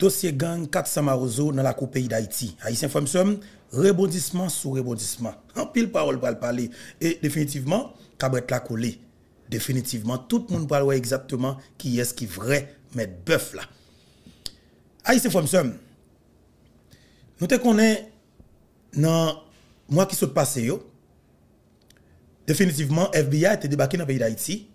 dossier gang 4 samaroso dans la Coupe Pays d'Haïti. Haïtien Fomsum, rebondissement sous rebondissement. En pile parole pour parler. Et définitivement, Cabret la collé. Définitivement, tout le monde parle exactement qui est-ce qui est vrai mais bœuf là. Haïtien Fomsum, nous te connaissons dans mois qui se passé yo. Définitivement, FBI été débarqué dans le pays d'Haïti.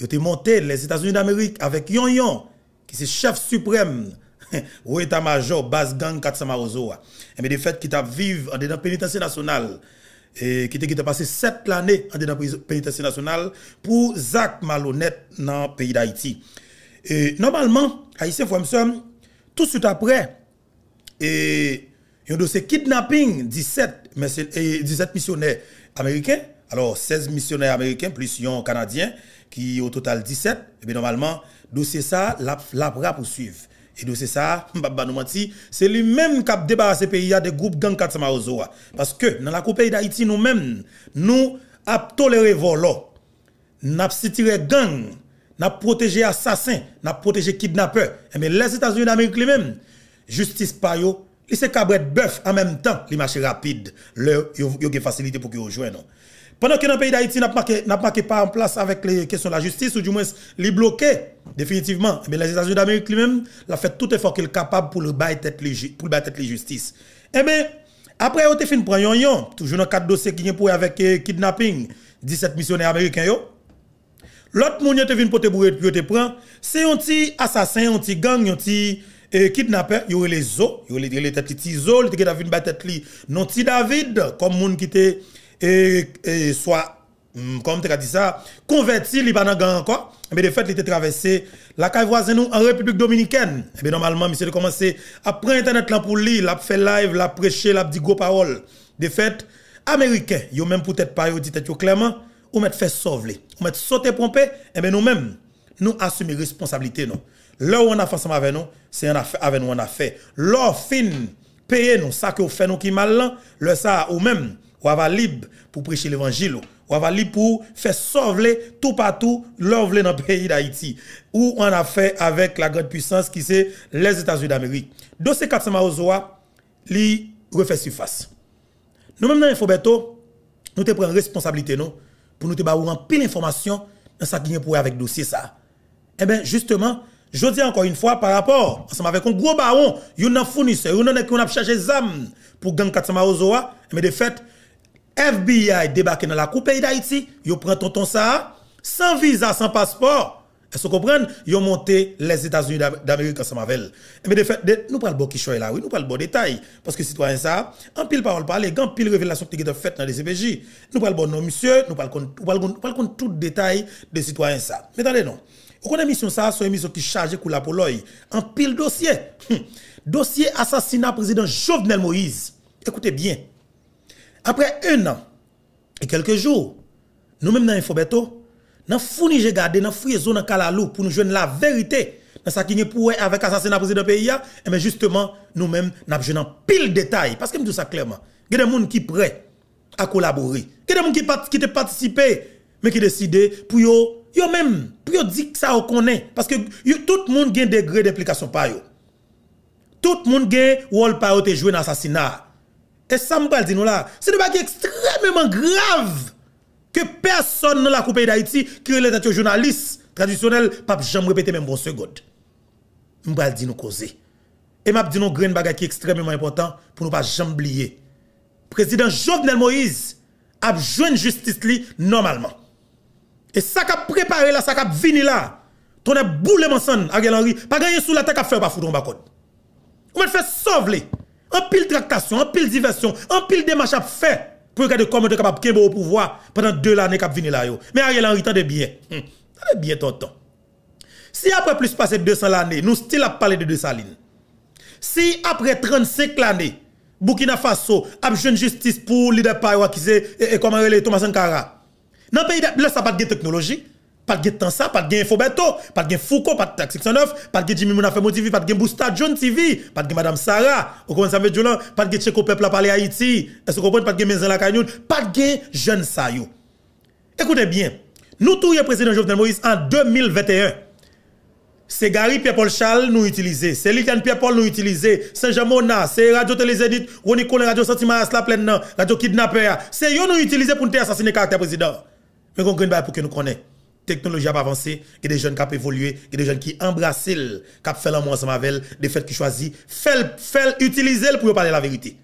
a été monté les États-Unis d'Amérique avec Yon Yon, qui est chef suprême ou état-major base gang 400 Marozoa. Mais de fait, qui t'a vivre en dedans pénitencier national, et qui t'a passé 7 l'année en dedans pénitencier national pour Zach malhonnête dans le pays d'Haïti. Et normalement, Haïtien tout de suite après, et y a dossier kidnapping 17, 17 missionnaires américains, alors 16 missionnaires américains plus un canadien, qui au total 17, et bien normalement, dossier ça, la, la poursuivre. Et donc c'est ça, c'est lui-même qui a débarrassé le pays des groupes gang Katsamaozoa. Parce que dans la coupe d'Haïti, nous-mêmes, nous avons toléré volo, nous avons tiré gang, nous avons protégé assassins, nous avons protégé kidnappeurs. Eh, mais les États-Unis d'Amérique lui-même, justice pas yo, se de bœuf en même temps, les marchés rapides, le, yo, une facilité pour qu'ils rejoignent. Pendant que dans le pays d'Haïti, n'a pas pas en place avec les questions de la justice, ou du moins, les bloquer définitivement. Mais les États-Unis d'Amérique lui-même, la fait tout effort qu'il est capable pour le battre pour la justice. Eh bien, après, on a fait un yon, toujours dans quatre dossiers qui pour avec euh, kidnapping, 17 missionnaires américains. L'autre monde qui venu pour te bourrer, te prendre. c'est un petit assassin, un petit gang, un petit euh, kidnapper, il y a les zo, il y a les têtes zo, il y a les têtes non petit David, comme monde qui était et, soit mm, comme tu as dit ça, converti, il pas encore. Mais de fait, il était traversé la caille nous en République dominicaine. Et eh bien normalement, monsieur a commencé après prendre Internet pour lire, L'a a fait live, L'a prêcher prêché, il a dit gros paroles. De fait, Américains, ils même peut-être pas dit clairement, ou mettre fait sauver, ou mettre sauter pomper, et eh bien nous-mêmes, nous assumer responsabilité. non on a fait ça avec nous, c'est avec nous on a fait. a fin, payer nous, ça que vous nous qui mal, le ça, ou même ou va libre pour prêcher l'évangile, ou va libre pour faire sauver tout partout l'œuvre dans le pays d'Haïti, ou on a fait avec la grande puissance qui c'est les États-Unis d'Amérique. Dossier 400 Ozoa, li refait surface. Nous-mêmes dans Infobeto, nous te prenons responsabilité non, pour nous te en pile information dans ce qui est pour avec dossier ça. Eh bien, justement, je dis encore une fois par rapport, ensemble avec un gros baron, il y a un fournisseur, il y a un qui a pour gang 400 Ozoa, mais de fait, FBI débarqué dans la coupe d'Haïti, yo prend tonton ça, sans visa, sans passeport. Est-ce que vous comprenez? monté les États-Unis d'Amérique ensemble avec Mais de fait, nous parlons de là, oui, nous parlons de détails... Parce que citoyen ça, en pile parole parler, en pile révélation qui est faite dans les CPJ. E nous parlons de non, monsieur, nous parlons de tout détail de citoyen ça. Mais attendez, non. Vous connaissez mission ça, c'est une mission qui chargée pour la pologne. En pile dossier. Hum. Dossier assassinat président Jovenel Moïse. Écoutez bien. Après un an et quelques jours, nous-mêmes dans Infobeto, nous fournissons, j'ai gardé, nous avons dans Kalalou pour nous joindre la vérité dans ce qui est pour avec l'assassinat président pays. Hein. Et justement, nous-mêmes, nous avons en pile détail. Parce que nous dis ça clairement. Il y a des gens qui sont prêts à collaborer. Il y a des gens qui ont participé, mais qui décident pour eux, yo même, pour dire que ça on connaît. Parce que tout le monde a un degré d'implication par eux. Tout le monde a un rôle par eux jouer dans l'assassinat. Et ça me dit nous là, c'est une baguette extrêmement grave que personne dans la coupe d'Haïti qui est le journaliste traditionnel pas jamais répéter même bon seconde. Je vais dire nous causer. Et m'a dit nous grain extrêmement important pour ne pas jamais oublier. Président Jovenel Moïse a une justice normalement. Et ça a préparé là, ça qu'a vini là. Ton boule ensemble Ariel Henry, pas gagné sous la tête faire pas foutre en bas Ou même faire sauver en pile tractation, en pile diversion, en pile démarche à faire pour regarder comment tu es capable de au pouvoir pendant deux années est venir là. Mais Ariel Henry, t'en de bien. Hum, t'en bien tonton. Si après plus passer 200 années, nous still à parler de deux salines. Si après 35 années, Burkina Faso a une justice pour leader parois qui et, comment il Thomas Sankara. Dans le pays, là, ça n'a pas de technologie pas de temps ça, pas de Infobeto, pas de Foucault, pas de taxe 609, pas de Jimmy Mounafé TV, pas de Bousta John TV, pas de Madame Sarah, pas de Tcheko Peuple à parler Haïti, est vous comprenez, pas de Maison la pas de jeune Sayo. Écoutez bien, nous tous, les présidents Jovenel Moïse, en 2021, c'est Gary Pierre-Paul Charles nous utiliser c'est Liliane Pierre-Paul nous utiliser c'est Jamona, c'est Radio on y Radio Sentiment, la pleine, Radio Kidnapper, c'est eux nous utiliser pour nous assassiner caractère président. Mais comprenez pas pour que nous connaissons technologie a avancé, a des jeunes qui ont évolué, que des jeunes qui embrassent, qui ont fait l'amour ensemble avec elle, des fêtes qui choisissent, faire, utiliser pour parler la vérité.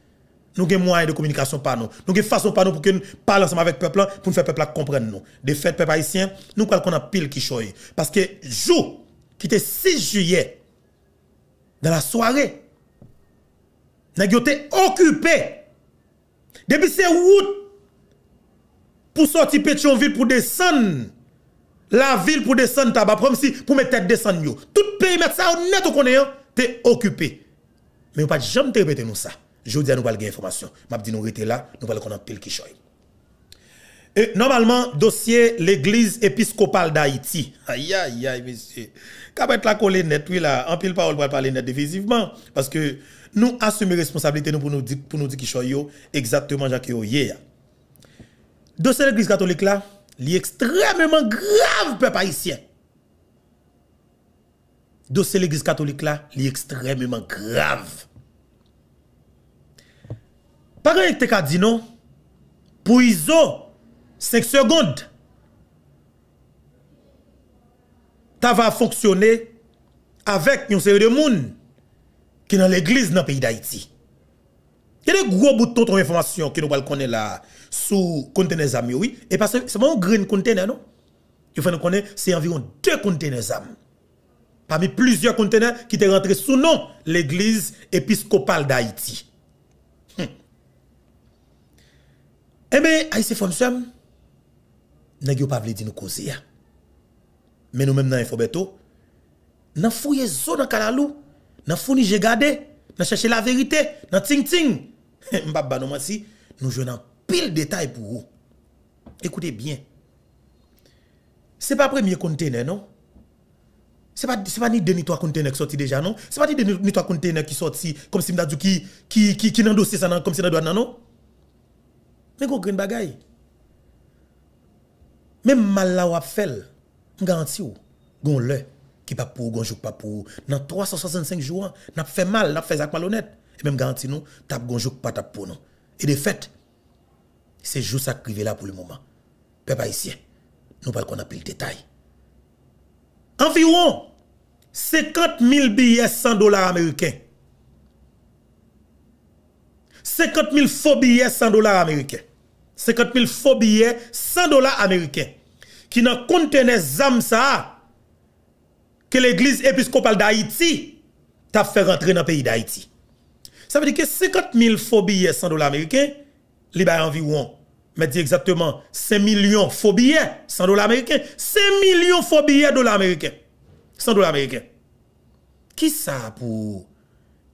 Nous avons moyens de communication par nous. Nous avons façon par pour que nous parlons ensemble avec le peuple, pour nous faire le peuple comprendre nous. Des faits, peuple haïtien, nous qu'on a pile qui choisit. Parce que jour, qui était 6 juillet, dans la soirée, nous avons été occupés. Depuis ces routes, pour sortir Pétionville, pour descendre la ville pour descendre comme si pour mettre tête descendre. Tout pays met ça net ou connaît, hein. t'es occupé. Mais on pas jamais te répéter nous ça. Je vous dis à nous parler information. M'a dit nous rester là, nous qu'on a pile qui choy. Et normalement, dossier l'église épiscopale d'Haïti. Aïe, aïe, aïe, monsieur. Quand être la coller net, oui, là, en pile parole, pour va parler net définitivement Parce que nous assumons responsabilité nous pour nous dire, pour nous dire qui exactement, Jacques Oye. Dossier l'église catholique là, li extrêmement grave, peuple haïtien. Dossier l'église catholique là, li extrêmement grave. Par exemple, te ka dit non, 5 secondes. tu va fonctionner avec une série de monde qui dans l'église dans le pays d'Haïti. Il y a des gros boutons de informations que nous connaissons là sous conteneurs âmes, oui. Et parce que c'est mon grain conteneur, non? Il faut nous connaître, c'est environ deux conteneurs amis Parmi plusieurs conteneurs qui étaient rentrés sous nom l'église épiscopale d'Haïti. Et hum. Eh bien, Haïti Fonsem, nous n'avons pas voulu nous causer. Hein? Mais nous-mêmes, dans Infobeto, nous fouillons zo dans Kalalou, nous avons j'ai gardé, nous cherchons la vérité, nous Ting Ting. Mbaba, nous, si, nous jouons pile détail pour vous. Écoutez bien. Ce n'est pas premier container, non? Ce n'est pas, pas ni deux ni trois qui sortent déjà, non? Ce n'est pas ni deux ni trois qui sortent comme si dit qui, qui, qui, qui dossier ça, comme si dans non? Mais vous Même mal là ou je garantis vous, gon le, qui pas pour, gonjou pas pour. Dans 365 jours, n'a fait mal, n'a fait ça malhonnête. Et même garantis nous, tap gonjou pas tap pour nous. Et de fait, c'est juste ça qui là pour le moment. Peuple haïtien, nous parlons qu'on plus le détail. Environ 50 000 billets 100 dollars américains. 50 000 faux billets 100 dollars américains. 50 000 faux billets 100 dollars américains. Qui n'ont contenaient ça que l'église épiscopale d'Haïti t'a fait rentrer dans le pays d'Haïti. Ça veut dire que 50 000 faux billets 100 dollars américains li bay environ mais dit exactement 5 millions faux billets 100 dollars américains 5 millions faux billets dollars américains 100 dollars américains qui ça pour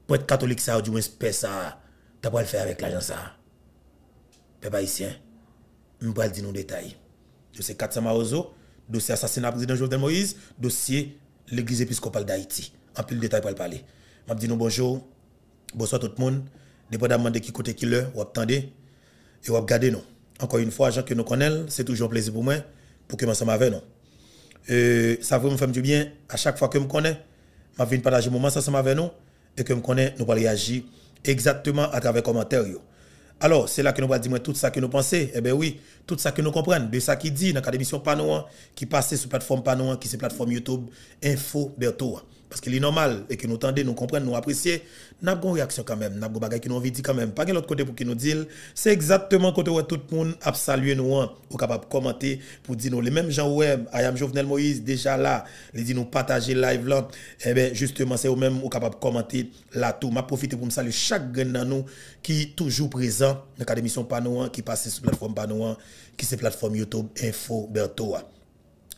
pour être catholique ça ou du moins paix ça t'as pas le faire avec l'agence, ça peuple haïtien on va le dire nous détail dossier 400 Marozo dossier assassinat président Jovenel Moïse dossier l'église épiscopale d'Haïti en plus, le détail pour le parler m'a dit nous bonjour bonsoir tout le monde pas de qui côté qui l'heure ou attendez et vous regardez nous. Encore une fois, gens que nous connaissons, c'est toujours un plaisir pour moi pour que je avec nous. ça veut me faire du bien à chaque fois que me connais. Je viens partager un moment ensemble avec nous et que je me connais, nous allons réagir exactement à travers les commentaires. Alors, c'est là que nous allons dire tout ça que nous pensons. Eh bien oui, tout ça que nous comprenons. De ça qui dit dans l'émission Panouan, qui passe sur la plateforme Panouan, qui est la plateforme YouTube, Info Bertoua parce qu'il est normal et que nous tendez, nous comprenons, nous apprécions, nous avons une réaction quand même, nous avons des choses qui nous dit quand même. Pas de l'autre côté pour qu'ils nous disent. c'est exactement côté où tout le monde a salué nous, ou capable de commenter pour dire nous. Les mêmes gens où Ayam Jovenel Moïse déjà là, les dit nous partager live là, et eh bien justement c'est eux-mêmes ou capable de commenter là tout. Je profite pour me saluer chaque dans nous qui est toujours présent dans l'émission Panouan, hein, qui passe sur la plateforme Panouan, hein, qui c'est plateforme YouTube Info Bertoa.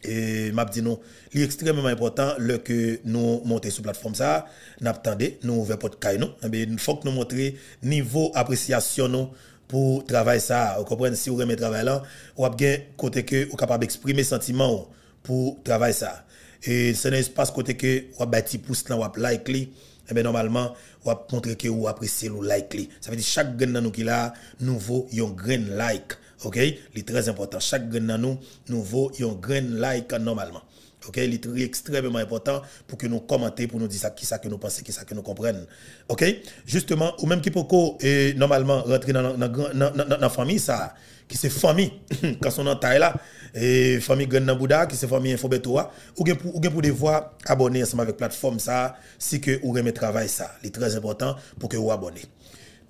Et m'a dit non, c'est extrêmement important que nous monter sur plateforme ça, nous attendons, nous ouvrons porte caille eh il faut que nous montrions niveau appréciation non pour travail ça. Vous comprenez si vous remet travail là, ou bien côté que vous capable d'exprimer sentiment pour travail ça. Et c'est un espace côté que vous bâti pouce là, vous like et eh normalement, vous montrer que vous appréciez le like Ça veut dire chaque grain dans nous qui là, nouveau, un grain like. OK, c'est très important. Chaque grain dans nous, nous vaut un grain like normalement. OK, il très, extrêmement important pour que nous commentions, pour nous dire ça, qui ça que nous pensons, qui ça que nous comprenons. OK? Justement, ou même qui peut et normalement rentrer dans la famille, ça, qui c'est famille, quand son taille là, et famille Grand Bouddha, qui c'est famille Infobetoa, ou bien pour, ou pour devoir abonner ensemble avec plateforme ça, si que ou remet travail ça. c'est très important pour que vous abonnez.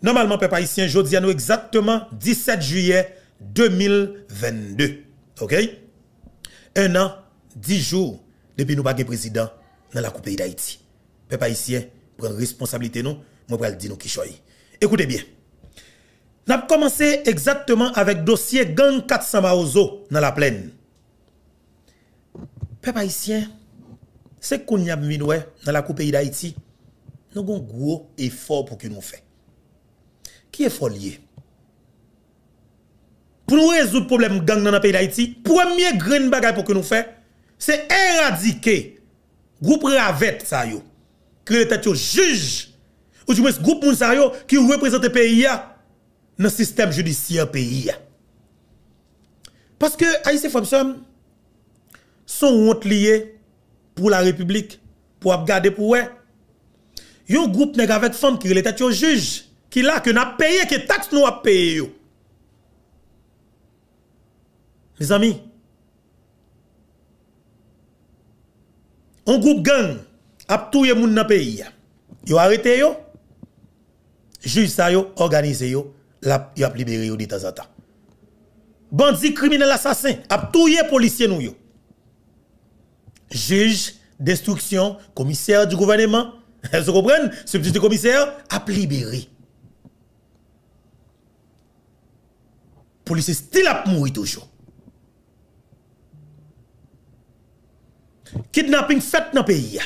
Normalement, peuple haïtien, je dis à nous exactement 17 juillet 2022. OK? Un an, dix jours depuis nous le président dans la Coupe d'Haïti. Peuple haïtien, prend responsabilité nous, moi vais dire nous qui choisit. Écoutez bien. avons commencé exactement avec le dossier gang 400 Maozo dans la plaine. Peuple haïtien, c'est qu'on y a dans la Coupe d'Haïti. Nous avons un gros effort pour que nous fassions. Qui est lié pour résoudre le problème gang dans le pays d'Haïti, premier grande bagaille pour que nous faisons, c'est éradiquer groupe Ravette ça est le juge, ou du moins groupe Mounsayo qui représente le pays dans le système judiciaire pays. Parce que Haïti femmes sont honte liés pour la République, pour garder pour eux. Yon groupe nèg avec femme qui l'État juge, qui là que n'a payé, que taxe nous a payé yo. Mes amis, un groupe gang a tué moun dans le pays. Yo arrêté yo. Juge ça yo organisé yo, la libéré yo de temps en temps. Bandit criminel assassin a tué policier nou yo. Juge destruction commissaire du gouvernement, vous comprenez, petit commissaire a libéré. Police still a mouru toujours. Kidnapping fait dans le pays.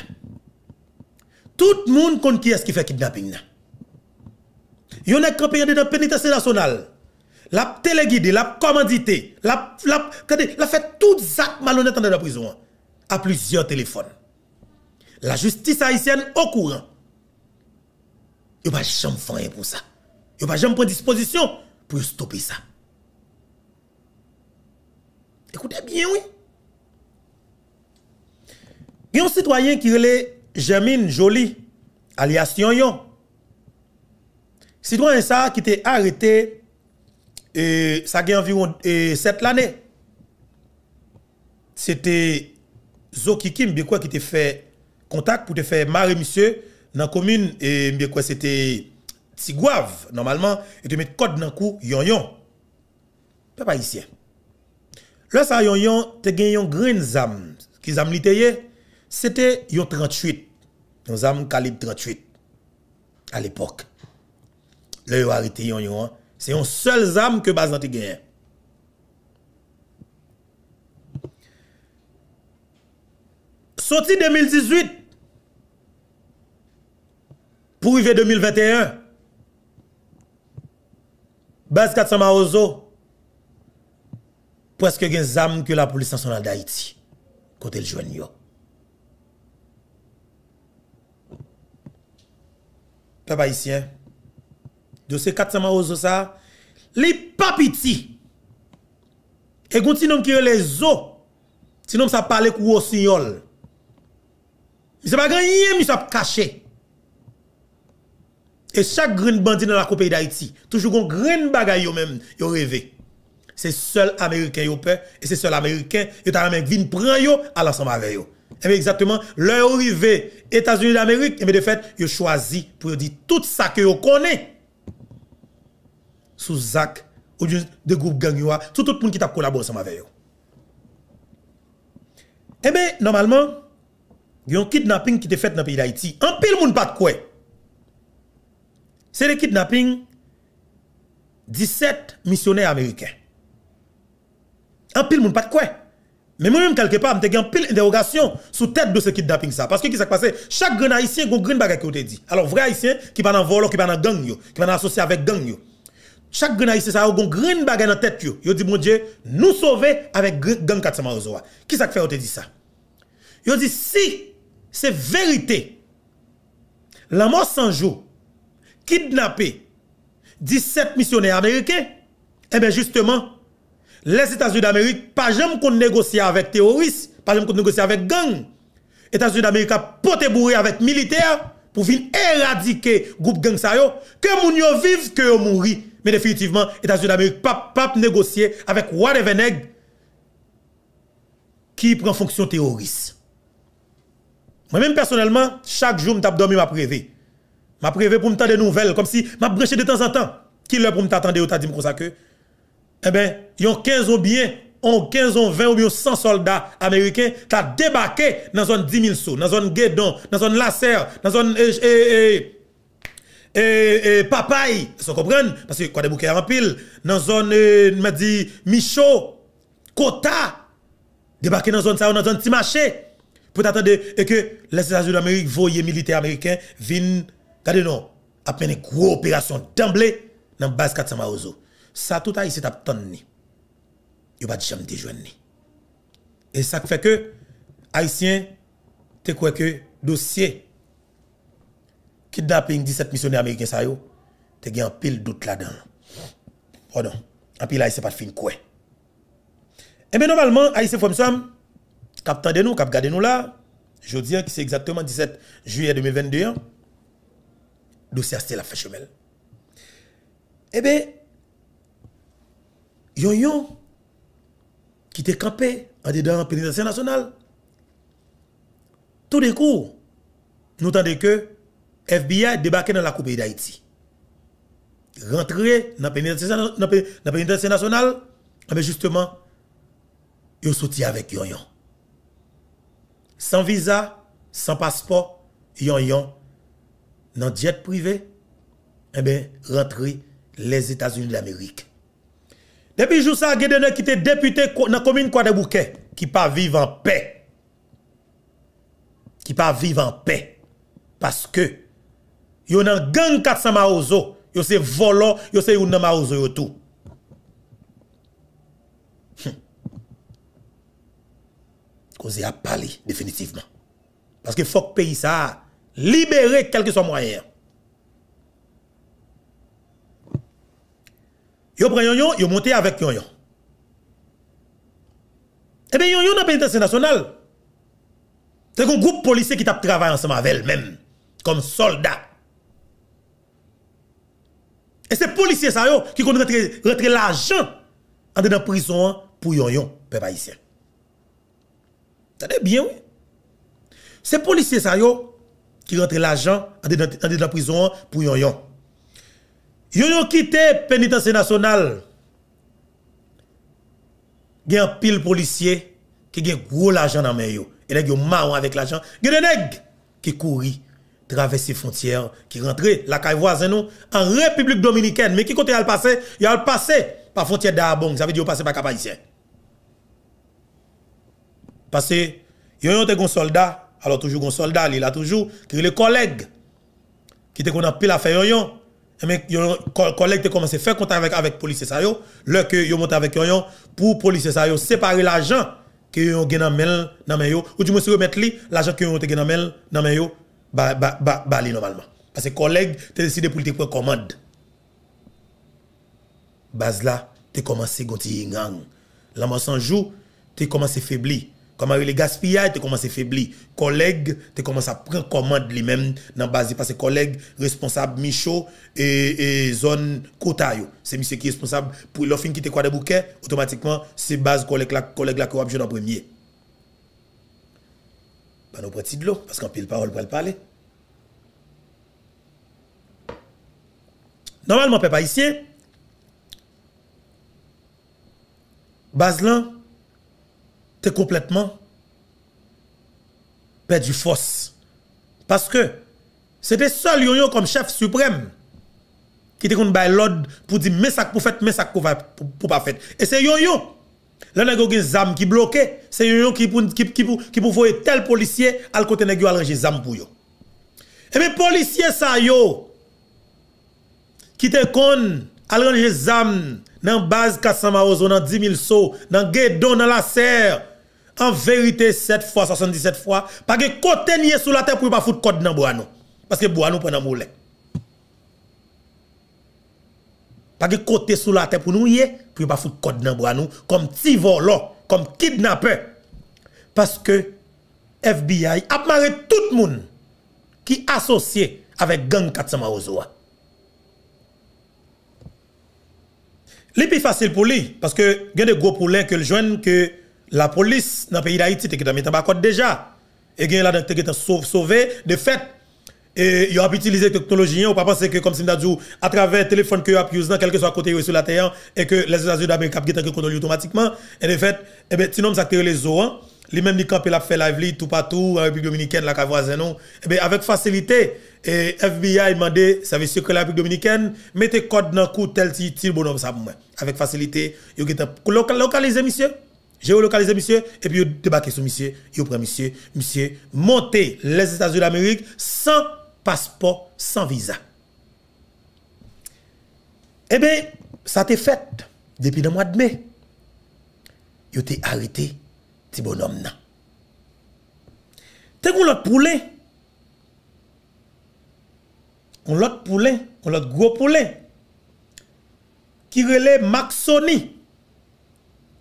Tout le monde connaît qui est-ce qui fait kidnapping. Il y a un campé dans la pénitentiaire nationale. La téléguidé, la commandité, la, la, la fait tout ça malhonnête dans la prison. À plusieurs téléphones. La justice haïtienne au courant. Il n'y a pas jamais rien pour ça. Il n'y a pas pris disposition pour stopper ça. Écoutez bien, oui. Il y a un citoyen qui est Jamine Jolie, alias Yon Yon Citoyen ça qui était arrêté, et ça a environ 7 années. C'était Zokikim Kim, qui était fait contact pour te faire marrer monsieur dans la commune, et c'était Tigouave, normalement, et te mettre code dans le coup yon yon. Peuple haïtien. Là, ça yon yon, te gen yon green zam, qui zam liteye, c'était yon 38, un zam calibre 38 à l'époque. Le yon arrêté yon hein. C'est un seul zam que Bazanti gagnait. Sorti 2018 pour arriver 2021. Base 400 Ozo. presque gen zam que la police nationale d'Haïti, côté le yon. Papa haïtien, de ces 400 ça, les pas Et Et continuons qui les eaux. Sinon, ça parle kou signol. Il ne pas gagné, caché. Et chaque grain bandit dans la coupe d'Haïti, toujours un grain bagaille même, yo rêvé. C'est seul américain yo peur et c'est seul américain yo ta même vin prend yo à l'ensemble avec yo. Et eh bien exactement, leur arrivée États-Unis d'Amérique, et eh bien de fait, ils choisi pour dire tout ça que vous connaissez sous Zach ou de groupe gangua, tout le monde qui t'a collaboré avec eux. Et eh bien, normalement, il y a un kidnapping qui est fait dans le pays d'Haïti. En pile, monde pas de quoi. C'est le kidnapping 17 missionnaires américains. En pile, monde pas de quoi. Mais moi-même, quelque part, je une pile interrogation sous tête de ce kidnapping. Ça. Parce que qu'est-ce qui s'est passé Chaque grand haïtien a un grand bagage qui te dit. Alors, vrai haïtien qui va dans vol, qui va dans gang, qui va associé avec gang. Chaque grand haïtien a un grand bagage dans tête. Il dit, mon Dieu, nous sauver avec gang 400 Qu'est-ce Qui s'est fait te dit ça Il dit, si c'est vérité, la mort sans jour, kidnappé 17 missionnaires américains, eh bien justement, les États-Unis d'Amérique, pas jamais qu'on négocie avec terroristes, pas jamais qu'on négocie avec gangs. États-Unis d'Amérique a poté bourré avec militaires pour venir éradiquer groupe gang ça que moun yo vive, que yo mouri. Mais définitivement, États-Unis d'Amérique pas pas négocier avec whatever neg qui prend fonction terroriste. Moi-même personnellement, chaque jour, je dormi ma Je Ma prévé pour me des nouvelles, comme si m'a branché de temps en temps. Qui l'a pour me ou t'a dit comme ça que, eh ben, yon 15 ou bien, on 15 ou 20 ou 100 soldats américains qui ont débarqué dans zone 10 000 sous, dans zone Guédon, dans zone Lasserre, dans zone eh, eh, Papaye, Parce que quoi des bouquet en pile, dans zone, me dit, Michaud, Kota, débarqué dans zone ça, dans zone petit marché. Pour attendre et que les États-Unis d'Amérique voyaient militaires américains viennent, regardez non, après une grosse opération d'emblée dans la base 400 Ça, tout a ici, t'as yo pas jamais te joindre et ça fait que haïtien te quoi que dossier kidnapping 17 missionnaires américains ça yo te gen pile doute là-dedans pardon en pile haïtien pas fin quoi et eh bien normalement haïtien fòm sam cap tande nous cap garder nous là je dis que c'est exactement 17 juillet 2022 dossier c'est la chemin. Eh bien, yon yon, qui était campé en dedans la pénitentiaire nationale. Tout d'un coup, nous dis que FBI débarquait dans la Coupe d'Haïti. Rentré dans la pénitentiaire nationale, mais ah ben justement, ils sorti avec yon yon. Sans visa, sans passeport, yon yon, dans jet privée, eh bien, rentré les États-Unis d'Amérique. Depuis jour ça, Gédéné qui était député dans la commune de Bouquet, qui pas vivre en paix. Qui pas vivre en paix. Parce que, a un gang 400 maozo, yon se volant, yon se yon maozo et tout. Hm. Cause a parlé définitivement. Parce que faut que pays ça libérer quel que soit moyen. Yo prend yon yon, yo monte avec yon yon. Eh bien, yon yon pas pénitentiaire nationale. C'est un groupe policier qui t'a travaillé ensemble avec elle-même, comme soldat. Et c'est policier ça yo, qui compte rentrer, l'argent en dans prison hein, pour yon yon, peuple haïtien. bien, oui. C'est policier ça yo, qui rentre l'argent en dans prison hein, pour yon yon. Yo yo quitté pénitence nationale. Il y a un pile policier qui a gros l'argent dans main yo. Et nèg yo marron avec l'argent. Il y a des nèg qui courit traverser frontières qui rentrent la caille voisin, en République dominicaine mais qui côté al passer, il al passé par frontière d'Arabong, ça veut dire passer par cap haïtien. Parce que yon te gon soldat, alors toujours gon soldat, il a toujours qui les collègues qui te en pile affaire yon mais eh collègues collecte commencé faire contact avec avec police ça yo leur que yo monte avec yon pour police ça yo séparer l'argent que yon gen nan main ou du moins remettre li l'argent que yon te gen nan mail main yo ba ba ba, ba li normalement parce que collègue te décidé pour te prendre commande base là tu commencé gonti gang la sans jour tu commencé faiblir. Comme avec les gaspillages, tu commencé à faiblir. Collègues, tu commencé à prendre commande lui-même dans base parce que collègue responsables, Michaud et, et zone Kotayo, c'est monsieur qui est responsable pour l'offre qui te quoi de bouquet, automatiquement c'est base collègue la collègue la qui en premier. Pas bah, nos petits de l'eau parce qu'en pile parole pour le parler. Normalement peuple haïtien base là complètement perdu force. Parce que c'était seul yon comme chef suprême qui était contre l'ordre pour dire mais ça pour faire, mais ça pour pas faire. Et c'est yon. Là, il y a qui bloquait C'est yon qui pour qui, qui, qui pour tel policier à le côté de arranger des pour yon. Et bien, policier ça yo qui te con arranger des âmes dans base Kassama Ozo, dans 10 000 sauts, dans Guédon, dans la serre en vérité 7 fois, 77 fois, Pas que côté nié sous la terre pour pas foutre code dans bois Parce que bois nous pendant moulet. pas que côté sous la terre pour nous yé, pour pas foutre code dans bois nous comme petit volant, comme kidnapper Parce que FBI a marré tout le monde qui associé avec gang 400 Maozoa. Li facile pour pour parce que que de gros poulet que le que que la police dans le pays d'Haïti était dans bas code déjà et gagne là dans était sauvé de fait ils ont utilisé technologie on ne pas penser que comme si dit à travers téléphone que a utilisé quel que soit côté sur la terre hein, et que les États-Unis d'Amérique ont été contrôlés automatiquement et de fait et eh ben sinon ça les zones hein. les mêmes qui campent la fait live tout partout en République dominicaine la eh ben, avec facilité et FBI demandé dire que la République dominicaine mettez code dans coup tel tu bonhomme ça avec facilité ils ont localisé monsieur j'ai localisé monsieur et puis débarqué sur monsieur, il prend monsieur, monsieur monter les États-Unis d'Amérique sans passeport, sans visa. Eh bien, ça t'est fait depuis le mois de mai. Il été arrêté petit bonhomme là. T'es qu'on l'autre poulet. On l'autre poulet, on l'autre gros poulet qui relève Maxoni.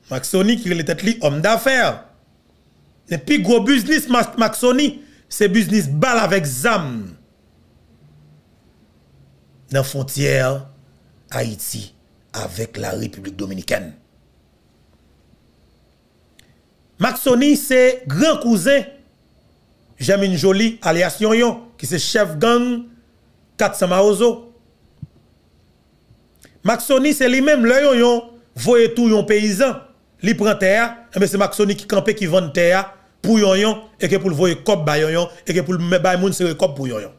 Maxoni, qui est tête homme d'affaires. Le plus gros business, Maxoni, c'est business balle avec ZAM. Dans la frontière Haïti avec la République dominicaine. Maxoni, c'est grand cousin une Jolie, alias Yon qui c'est chef gang 400 Maozo. Maxoni, c'est lui-même, le Yon Yon, tout Yon paysan il prend terre, mais eh ben, c'est Maxoni qui campait qui vend terre pour yon yon et que pour le voyer cop ba yon yon et que pour le ba moun c'est cop pour yon yon.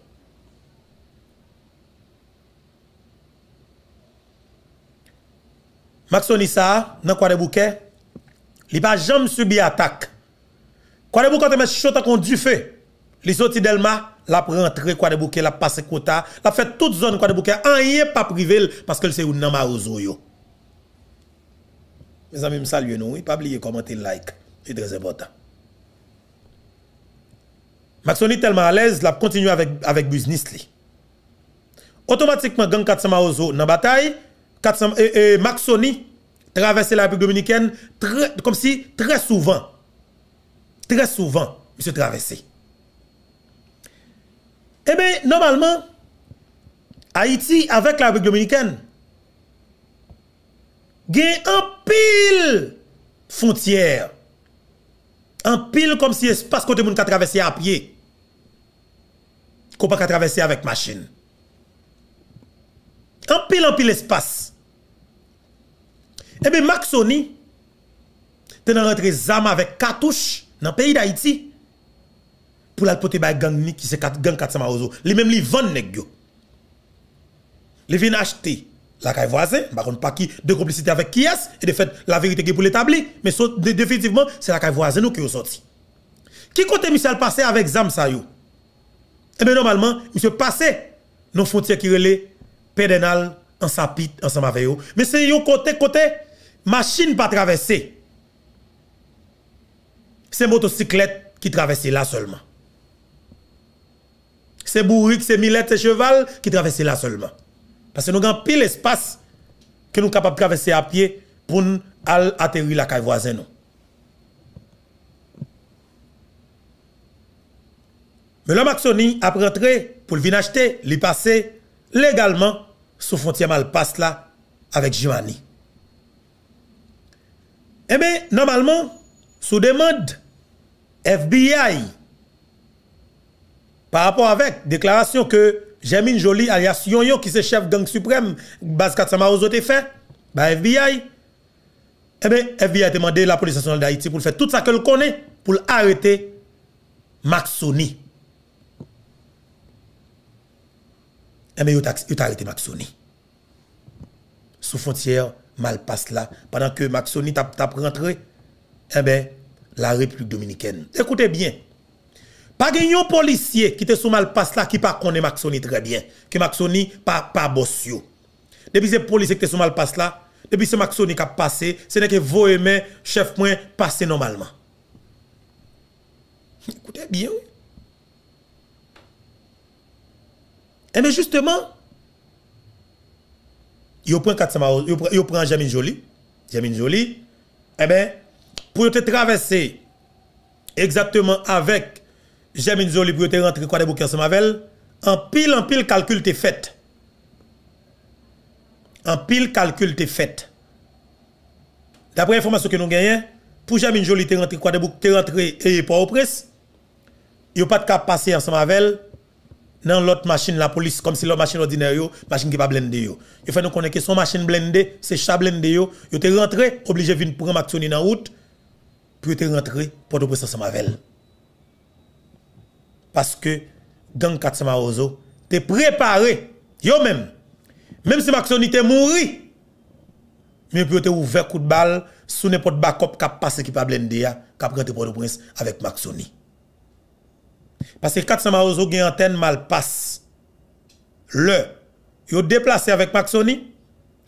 Maxoni ça dans quoi de bouquet, il pas jamais subi attaque. Quoi de bouquet te met fait contre du feu. Li sorti Delma, la rentré quoi de bouquet, la passé quota, la fait toute zone quoi de bouquet, rien pas privé parce que c'est une nan marozo yo. Mes amis, me saluez nous, pas oublier commenter like, c'est très important. Maxoni est tellement à l'aise, il continue avec avec business Automatiquement gang 400 Maozo dans bataille, 400 et, et Maxoni traverser la République dominicaine comme si très souvent très souvent il se traversé. Eh bien, normalement, Haïti, avec la République dominicaine, gen en pile frontière. En pile comme si espace kote moun ka traverser à pied. Qu'on pas traverser avec machine. En pile en pile espace. Eh bien, Maxoni, t'es rentré zam avec cartouche dans le pays d'Haïti pour la pote par gang ni qui c'est gang 400 marozo. Les mêmes li vend nèg yo. Les viennent acheter la caille voisin, par contre, pas qui, de complicité avec qui est, et de fait, la vérité qui est pour l'établir, mais définitivement, c'est la caille voisin nous qui est sorti. Qui côté Michel passé avec Zam Et Eh bien, normalement, monsieur passé nos frontières qui relaient, Pédénal, en sapit, en avec Mais c'est yon côté, côté, machine pas traversée. C'est motocyclette qui traversait là seulement. C'est bourrique, c'est millette, c'est cheval qui traversait là seulement. Parce que nous avons pile espace que nous sommes capables de traverser à pied pour nous atterrir la caille voisine. Mais le Maxoni a rentré pour venir acheter, il passer légalement sous frontière Malpasse là avec Jimani. Eh bien, normalement, sous demande FBI, par rapport avec déclaration que une Jolie alias Yon Yon, qui c'est chef gang suprême, base 400 m'a te fait, bah FBI. Eh bien, FBI a demandé la police nationale d'Haïti pour faire tout ça qu'elle connaît, pour arrêter Maxoni. Eh bien, il a arrêté Maxoni. Sous frontière, mal passe là. Pendant que Maxoni t'a rentré, eh bien, la République dominicaine. Écoutez bien. Pas de policier qui te sous mal passe là qui pas connaît Maxoni très bien, que Maxoni pas pas boss Depuis ce policiers qui te sous mal passe là, depuis ce Maxoni qui a passé, ce n'est que et moi... chef point passer normalement. Écoutez bien. Oui. Et eh bien justement, il prenez 400 il Jamine Jolie, Jamine Jolie, eh bien... pour te traverser exactement avec J'aime une jolie pour rentrer quoi de bouc ensemble avec En pile, en pile, calcul t'es fait. En pile, calcul t'es fait. D'après l'information que nous gagnons, pour une Jolie te rentré quoi bouc te rentré et pas au presse, il n'y a pas de cas passer ensemble avec dans l'autre machine la police comme si l'autre machine ordinaire yo machine qui pas blindée yo il fait nous connaître que son machine blindée c'est chat blindé yo yo rentré obligé venir prendre action dans route pour te rentré pour te prendre ensemble avec parce que gang 400 t'es préparé yo même même si Maxoni t'es mouri, mais tu es ouvert coup de balle sous n'importe backup qui passe qui pas blende a qui de pour le prince avec Maxoni parce que Katsamarozo gagne antenne mal passe le yo déplacé avec Maxoni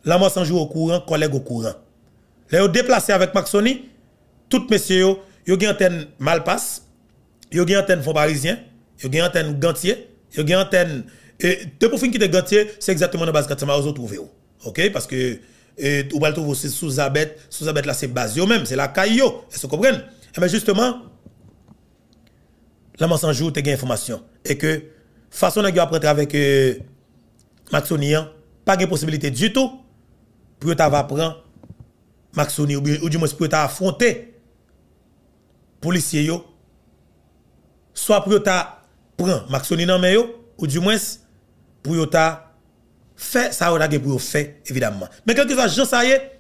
la mort s'en joue au courant collègue au courant le yo déplacé avec Maxoni tout messieurs yo yo gagne antenne mal passe yo gagne antenne fond parisien Yo gen antenne Gantier, yo gen antenne et te pour fin quitter Gantier, c'est exactement la base Gantier Marozo trouvé. OK parce que et ou pas trouver aussi sous abet sous abet là c'est base yo même, c'est la caillou. Est-ce que vous comprenez Mais eh ben, justement la en jour te une information et que façon nèg apprendre avec euh, Maxonian, hein, pas de possibilité du tout pour ta va prendre Maxoni ou, ou du moins pour ta affronter policier yo soit pour ta prend Maxoni dans main ou du moins pour yo ta fait ça ou pour yo fait évidemment. Mais quelque soit joué ça y est,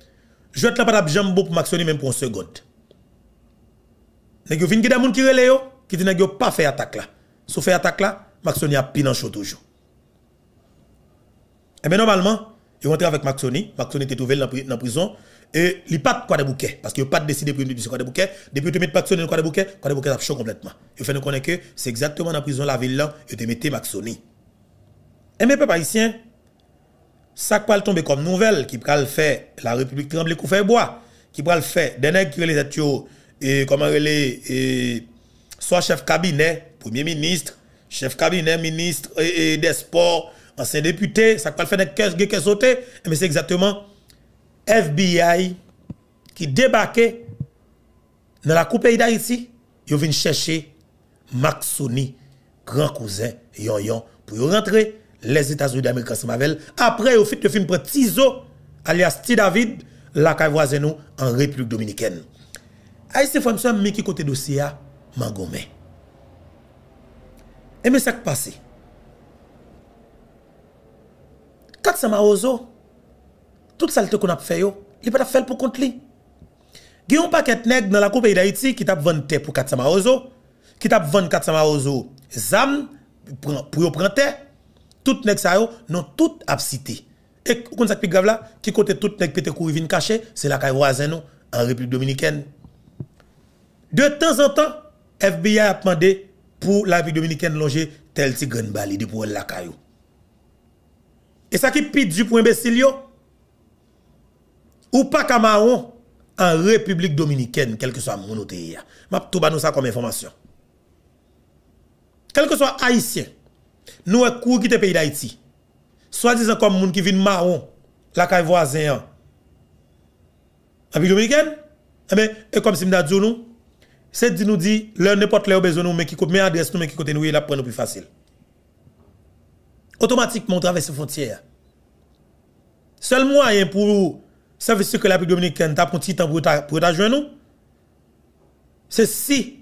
je te la pas jambe pour Maxoni même pour une seconde. Nèg yo vinn ki des moun ki relé yo qui dit nèg pas fait attaque là. Sou fait attaque là, Maxoni a pile en chaud toujours. Et eh bien normalement, tu rentre avec Maxoni, Maxoni est trouvé dans la prison, et il n'y a pas de quoi de bouquet. Parce qu'il n'y a pas de décider pour une quoi de bouquet. Depuis que tu mets Maxoni dans quoi de bouquet, quoi de bouquet, complètement. Il fait nous connaître que c'est exactement dans la prison de la ville là, et tu mets eh, Maxoni. Et mes peuples haïtiens, ça pas tomber comme nouvelle qui peut le faire la République tremble coup faire bois, qui peut le faire des nègres qui les et comment les soit chef cabinet, premier ministre, chef cabinet, ministre et, des sports, ancien député, ça ne pas le faire des caisses sauter, eh, mais c'est exactement FBI qui débarquait dans la coupe pays d'Haïti, ils viennent chercher Sony, grand cousin yon yon, pour rentrer les États-Unis d'Amérique ensemble Après, ils ont fait film pour Tizo, alias T. David, la caille voisine en République dominicaine. Haïti Fonson, mais qui côté dossier, Mangomé. Et mais ça qui passe. 400 Maozo, toute saleté qu'on a fait, yo, il pas faire pour compte lui. Il y a un paquet nèg dans la coupe d'Haïti qui t'a 20 pour 400 marozo, qui t'a 24 400 marozo zam pour yo prendre terre. Tout nèg sa yo, non tout cité... Et comme ça plus grave là, qui côté tout nèg pété courir vinn cacher, c'est la caille voisin en République dominicaine. De temps en temps, FBI a demandé pour la République dominicaine longer tel tigre bali de pour la caillou. Et ça qui pite du point imbécile yo, ou pas Camaron en République dominicaine, quel que soit mon pays. Je tout nous ça comme information. Quel que soit haïtien, nous sommes cours qui pays d'Haïti. Soit disant comme moun qui vient marron, la caille voisin. En République dominicaine, eh ben, et comme si nous nous, c'est dit nous dit, leur n'importe leur besoin nous, mais qui coûte adresse nous, mais qui coûte nous, la nous plus facile. Automatiquement, on traverse les frontières. Seul moyen pour ça veut dire que la République dominicaine t'a pris un petit temps pour ta joindre. C'est si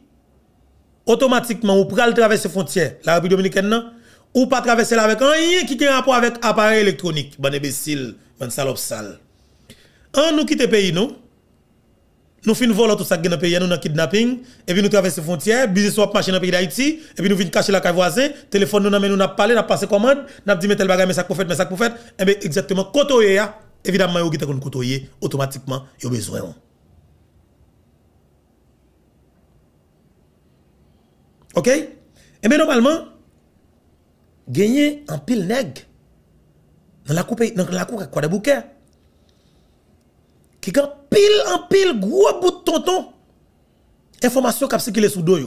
automatiquement ou pral traverser frontière, la République dominicaine, non, ou pas traverser avec rien qui a rapport avec appareil électronique. Bon imbécile, bon salope sale. on hein, nous quitte pays, nous nous fin voler tout ça dans le pays, nous dans kidnapping, et puis nous traverser frontière business swap marché dans pays d'Haïti, et puis nous vient cacher la caille voisin, téléphone nous nous n'a parlé, n'a passé commande, n'a dit mais tel bagage, mais ça qu'on fait mais ça qu'on faire, et eh bien exactement, là évidemment, vous qui vous automatiquement, vous avez besoin. OK Et bien, normalement, gagner en pile nègre dans la coupe dans la cour quoi de bouquet qui en pile en pile gros bout de tonton information qui est sous dos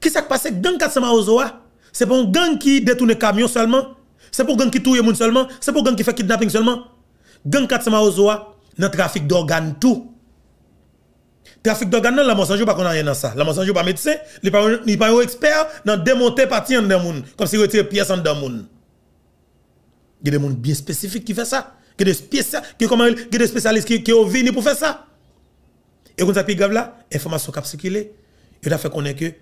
Qu'est-ce qui s'est passé gang 400 maozoa c'est pour un gang qui détourne camion seulement c'est pour gang qui touye moun seulement c'est pour gang qui fait kidnapping seulement Gang 400 Maozoa, dans trafic d'organes tout. Trafic d'organes, la mensonge pas qu'on a rien dans ça. La mensonge pas médecin, il n'est pas un expert dans démonter partie en monde, comme si retirer pièce en monde. Il y a des monde bien spécifiques qui font ça. Il y a des spécialistes qui ont venus pour faire ça. Et quand ça plus grave là, information qui a il a fait connaître que les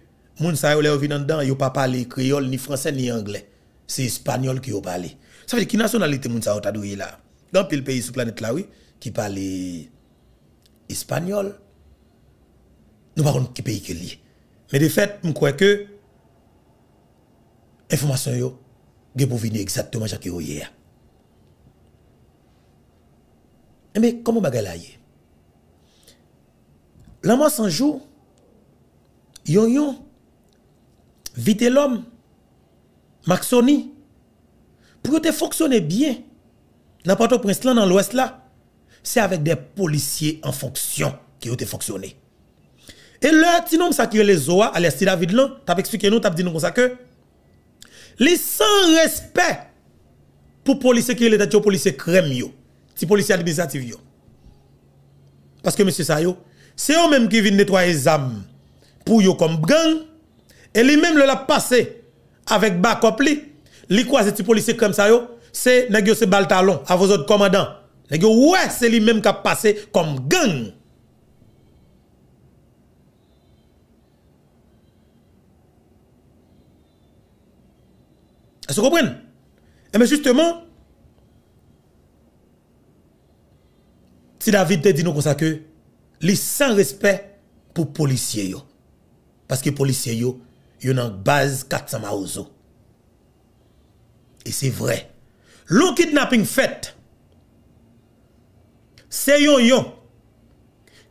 gens qui viennent dedans, yo pas parler créole, ni français, ni anglais. C'est espagnol qui parlent. Ça veut dire qui nationalité les gens là dans le pays sur la planète là, oui, qui parle espagnol. Nous parlons de pays que lié. Mais de fait, je crois que l'information est pour venir exactement chaque jour eh, Mais comment bagay la yé L'amour sans jour, yon yon, vite l'homme, Maxoni, pour que fonctionner bien, dans où au prince dans l'Ouest, là, c'est avec des policiers en fonction qui ont été fonctionnés. Et le petit homme ça qui les Zoa, à l'Est David, là, as expliqué nous, as dit nous comme ça que, les sans respect pour les policiers qui les policiers crème, Les policiers administratifs, Parce que, monsieur Sayo, c'est eux-mêmes qui viennent nettoyer les âmes pour yo comme gang, et lui-même, le l'a passé avec Bakopli, li c'est les policiers comme ça, c'est nèg baltalon à vos autres commandants. ouais, c'est lui même qui a passé comme gang. Est-ce que vous comprenez Et eh mais justement si David te dit nous comme ça que sans respect pour policiers yo. Parce que policiers yo, ont une base 400 maozo. Et c'est vrai. L'on kidnapping fait, c'est yon yon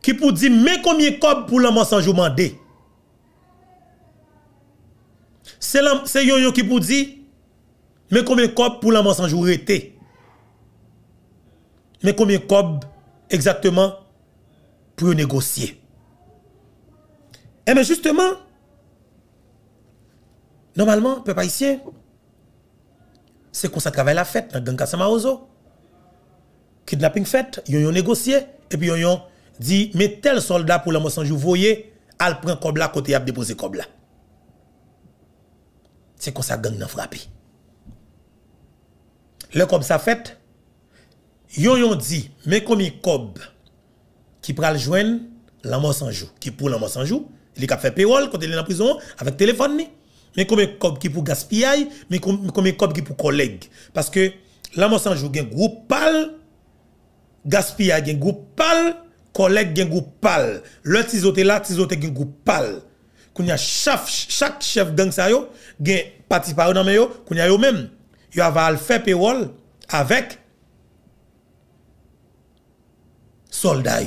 qui pour dire mais combien de cob pour mensonge sans mandé C'est yon yon qui pour dire mais combien de cob pour mensonge sans été. Mais combien de cob exactement pour négocier. Et eh bien justement, normalement, pas ici c'est qu'on ça travaille la fête dans le gang Ozo. Kidnapping fête, ils ont négocié et puis ils ont dit mais tel soldat pour la moisson vous voyez, al prend comme là côté a déposé comme là. C'est qu'on ça gang n'a frappé. Le comme ça fait, ils ont dit mais comme il cob qui pral le la l'amour sans qui pour la sans il a fait payroll quand il est en prison avec téléphone ni mais comme un cop qui pour gaspiller, mais comme un qui pour collègues. Parce que là, moi, y joue, un groupe pâle, gaspillage, un groupe pâle, collègue, un groupe pal. Le tizote là, a un groupe chaque, chef gang ça yo, un parti par il y a yo même. aval fait payroll avec soldats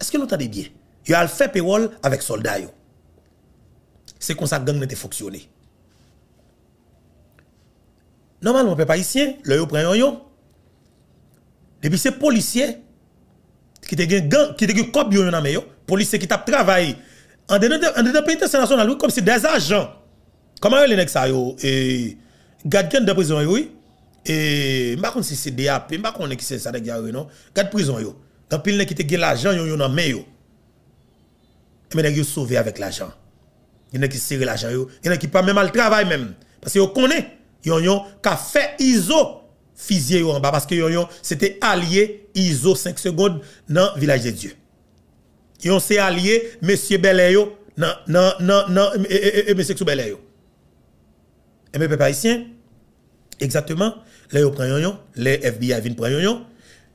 Est-ce que nous bien? Yo a fait payroll avec soldats c'est comme ça que gang a fonctionné. Normalement, peuple haïtien, le prend yon Depuis ces policiers qui te gang, qui te gen cop yon nan yo, policiers qui tap travaillé en dedans de pays international comme si des agents. Comment les nèg sa yo et gardien de prison oui et m'a si c'est DAP, m'a connais qui c'est ça nèg non, garde prison yo. Dans pile nèg qui te gen l'argent yon nan main yo. Mais nèg yo sauvé avec l'argent il y en a qui serrent l'argent, il y en a qui pas même à travail même. Parce qu'ils connaît, yon yon, qu'a fait ISO yon en bas, parce que yon yon, c'était allié ISO 5 secondes dans le village de Dieu. Yon c'est allié Monsieur Belayo dans, non, non, non, et, Monsieur Soubelayo. Et mes peuple exactement, les yon prend yon yon, les FBI viennent prendre yon yon,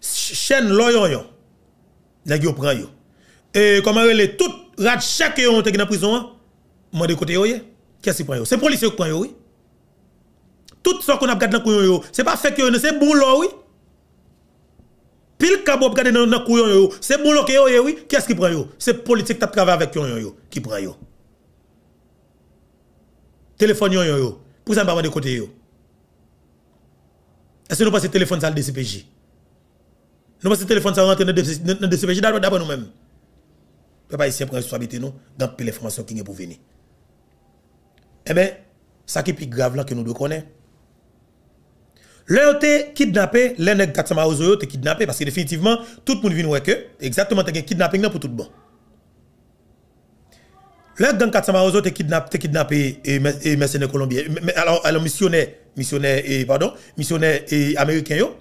chaîne lo yon yon, les yon prend yon. Et comment les tout rat chaque yon te dans prison, hein? Moi de côté, qu'est-ce qui prend C'est policier qui prend, oui. Tout ce qu'on a regardé dans le c'est pas fait que c'est bon là, oui. Pile cabo regardé dans le couillon, c'est bon là, oui. Qu'est-ce qui prend, C'est politique qui travaille avec yon, qui prend, yo. Téléphone, yo. Pour ça, pas de côté, Est-ce que nous passons téléphone ça le DCPJ? Nous passons téléphone ça dans le DCPJ d'abord nous-mêmes. Peuple haïtien prend responsabilité nous dans l'information qui est pour venir. Eh bien, ça qui est plus grave là que nous devons connaître. Leur été kidnappé, les nèg Ozoyo kidnappé parce que définitivement tout le monde vient voir que exactement un kidnapping pour tout bon. Le gang Katsama Ozoyo te kidnappé, kidnappé et mercenaire colombien. Alors alors missionnaire, et pardon, missionnaire et américain yo.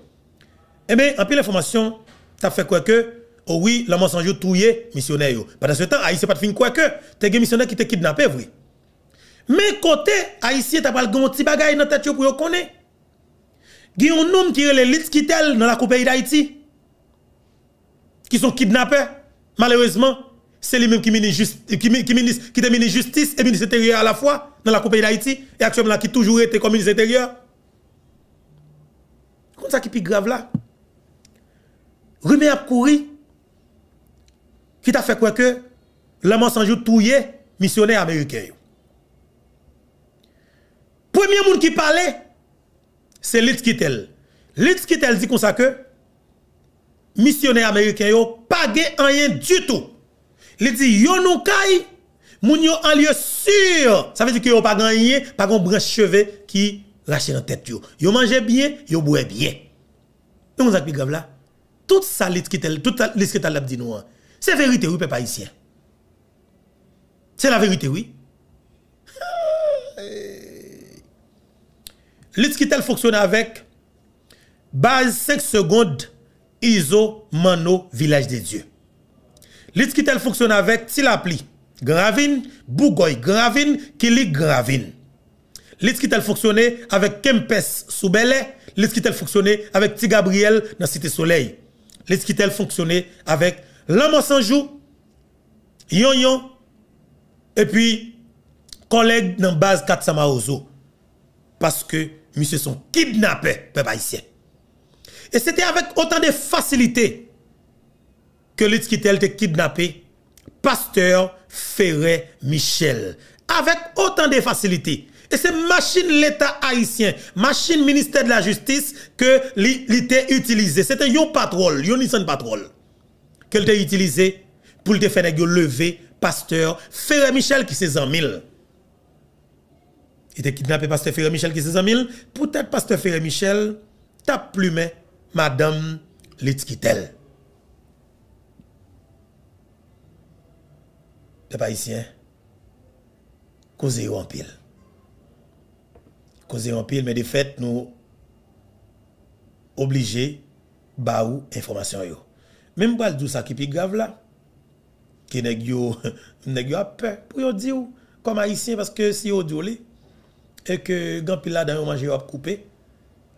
Eh bien, en plus tu as fait quoi que oh oui, la mensonge touillé missionnaire yo. Pendant ce temps, s'est pas de fin quoi que, t'es missionnaire qui te kidnappé oui mais côté haïtien, t'as pas le grand petit bagaille dans tête pour connaître. Il y a un homme qui est l'élite qui t'aiment dans la coupe d'Haïti. Qui sont kidnappés, malheureusement. C'est lui-même qui ministre qui, qui, qui justice et ministre intérieur à la fois dans la coupe d'Haïti. Et actuellement, qui toujours été comme ministre intérieur. Comment ça qui est plus grave là. Rumé a couru Qui t'a fait quoi que l'homme joue tout yé, missionnaire américain. Premier monde qui parlait, c'est Litz Kittel. dit comme ça que missionnaire américain yo pas rien du tout. Il dit yo nou kay moun yo en lieu sûr. Ça veut dire que yo pas gagné, pas de branche cheveux qui lâche dans tête yo. Yo mange bien, yo boit bien. Donc ça plus grave là. Toute ça Tout tout dit nous. Hein. C'est vérité oui peuple haïtien. C'est la vérité oui. L'itskitel fonctionne avec base 5 secondes ISO Mano Village des Dieux. L'itskitel fonctionne avec Tilapli, Gravine, Bougoy, Gravine, Kili, Gravine. L'itskitel fonctionne avec Kempes Soubele, l'itskitel fonctionne avec Tigabriel Gabriel dans Cité Soleil. L'itskitel fonctionne avec Lamo Sanjou, Yon Yon, et puis collègue dans base 4 Samaozo parce que monsieur sont kidnappés, peuple haïtien. Et c'était avec autant de facilité que l'Itskitel était kidnappé, pasteur Ferré Michel. Avec autant de facilité. Et c'est machine l'État haïtien, machine ministère de la justice que était utilisé. C'était yon patrol, yon Nissan patrol, qu'elle était utilisé pour le faire lever pasteur Ferré Michel qui s'est en mille. Il était kidnappé pasteur Ferré Michel qui s'est amis. Peut-être pasteur Ferré Michel tape plumé madame Litkitel. C'est pas ici, en pile. Causez en pile, mais de fait, nous obligés bah ou information yo. Même pas le ça qui est grave là, qui nèg yo, nèg peur pour yo dire comme haïtien parce que si vous dit et que grand pile là dedans manger va couper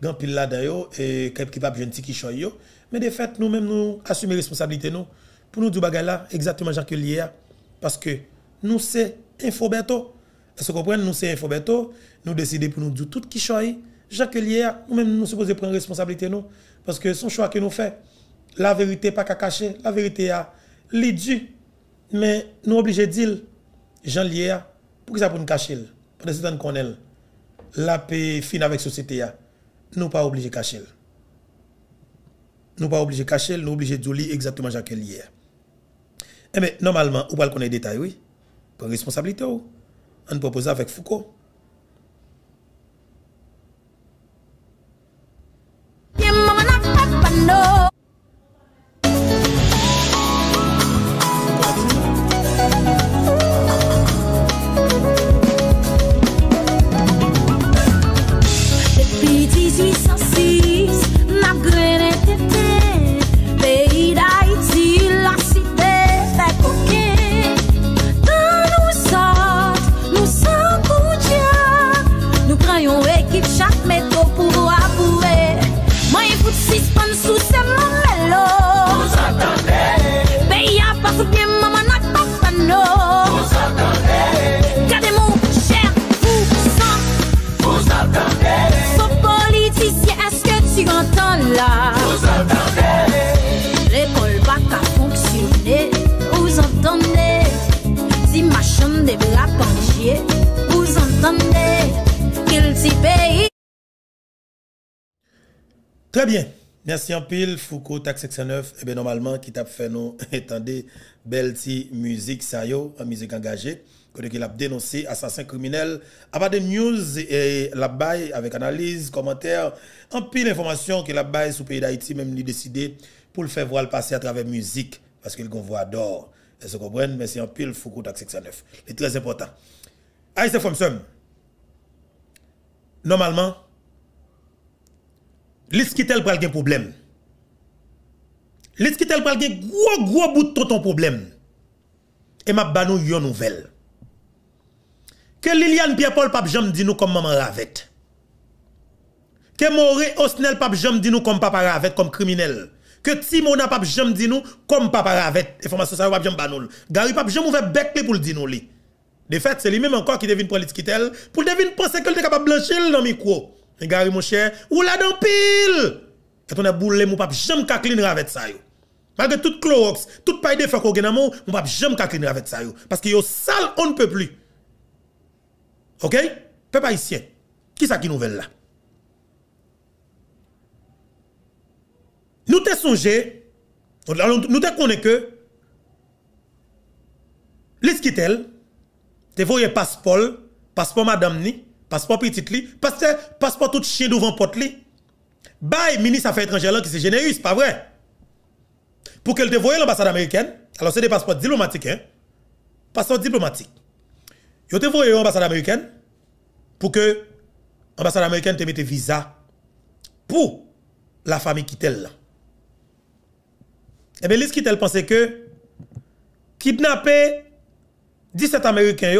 grand pile là dedans et quelqu'un qui pas jeune petit qui yo mais de fait nous mêmes nous assumer responsabilité nous pour nous dire bagay là exactement Jean que parce que nous c'est infoberto est-ce que vous comprenez nous c'est infoberto nous décider pour nous dire tout qui choisit Jean que nous même nous supposons prendre responsabilité nous parce que son choix que nous fait la vérité pas qu'à cacher la vérité a l'idu mais nous obligés de dire Jean Lier pour que ça pour nous cacher pendant ce temps qu'on est la paix fin avec la société nous pas obligé de cacher nous pas obligé de cacher nous obligé de dire exactement ce qu'elle hier eh Mais ben, normalement ou pas le est détail oui pour responsabilité ou. on propose avec Foucault Très bien. Merci en pile, Foucault, Taxe 69. Et eh bien, normalement, qui t'a fait nous, étendre belle musique, ça musique engagée. Côté qu'il a dénoncé assassin criminel. À des news et la baille avec analyse, commentaires, en pile information que la baille sous pays d'Haïti, même lui décidé pour le faire voir le passer à travers musique, parce qu'il voit d'or. Est-ce que vous Merci en pile, Foucault, Taxe 69. C'est très important. Aïe, c'est Normalement, Liskitelle pral gen problème. Liskitelle pral gen gros gros bout de ton problème. Et m'a ba nou yon nouvelle. Que Liliane Pierre-Paul pape jam dit nous comme maman ravette. Que Moré Osnel pape jam dit nous comme papa ravette comme criminel. Que Timona pape jam dit nous comme papa ravette. Information ça pape jam ba Gary pape jam ouvert bec pour le dire li. De fait, c'est lui-même encore qui devine pour l'Iskitelle. pour devine penser que est capable blanchir dans micro. Gary, mon cher, ou la dans pile. Quand on a boulé, mon pape, jamais qu'à avec ça. Malgré tout Clorox, tout paille de fac au ne mon pape, jamais qu'à avec ça. Parce que yo sale, on ne peut plus. Ok? Peuple haïtien, qui est-ce qui nouvelle là? Nous te songé, nous te connu que te quittels, te voye passeport, passeport madame ni, passeport petit li, passeport tout chien devant porte li. ministre affaires étrangères là qui c'est généreux, pas vrai. Pour qu'elle dévoie l'ambassade américaine, alors c'est des passeports diplomatiques, hein. Passeport diplomatique. te dévoie l'ambassade américaine pour que l'ambassade américaine te mette visa pour la famille qui telle Eh bien, l'is qui pensait que kidnapper 17 Américains,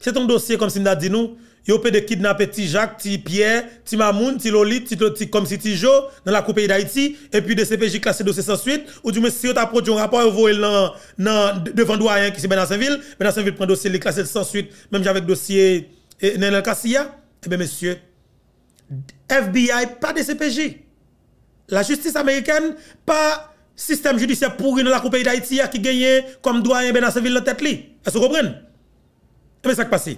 c'est un dossier comme si dit nous, Yo peut de kidnapper ti Jacques, ti Pierre, ti Mamoun, ti Loli, Toti comme si ti Jo dans la Coupe d'Haïti et puis de CPJ classé dossier sans ou du monsieur si t'a produit un rapport vous le devant doyen qui c'est dans Saint-Ville, dans Saint-Ville prend dossier classé sans suite même avec dossier Nenel Kassia. Eh bien monsieur FBI pas de CPJ. La justice américaine pas système judiciaire pourri dans la Coupe d'Haïti qui gagne comme doyen Benasséville Saint-Ville la tête Est-ce que vous comprenez Et eh bien ça qui passe.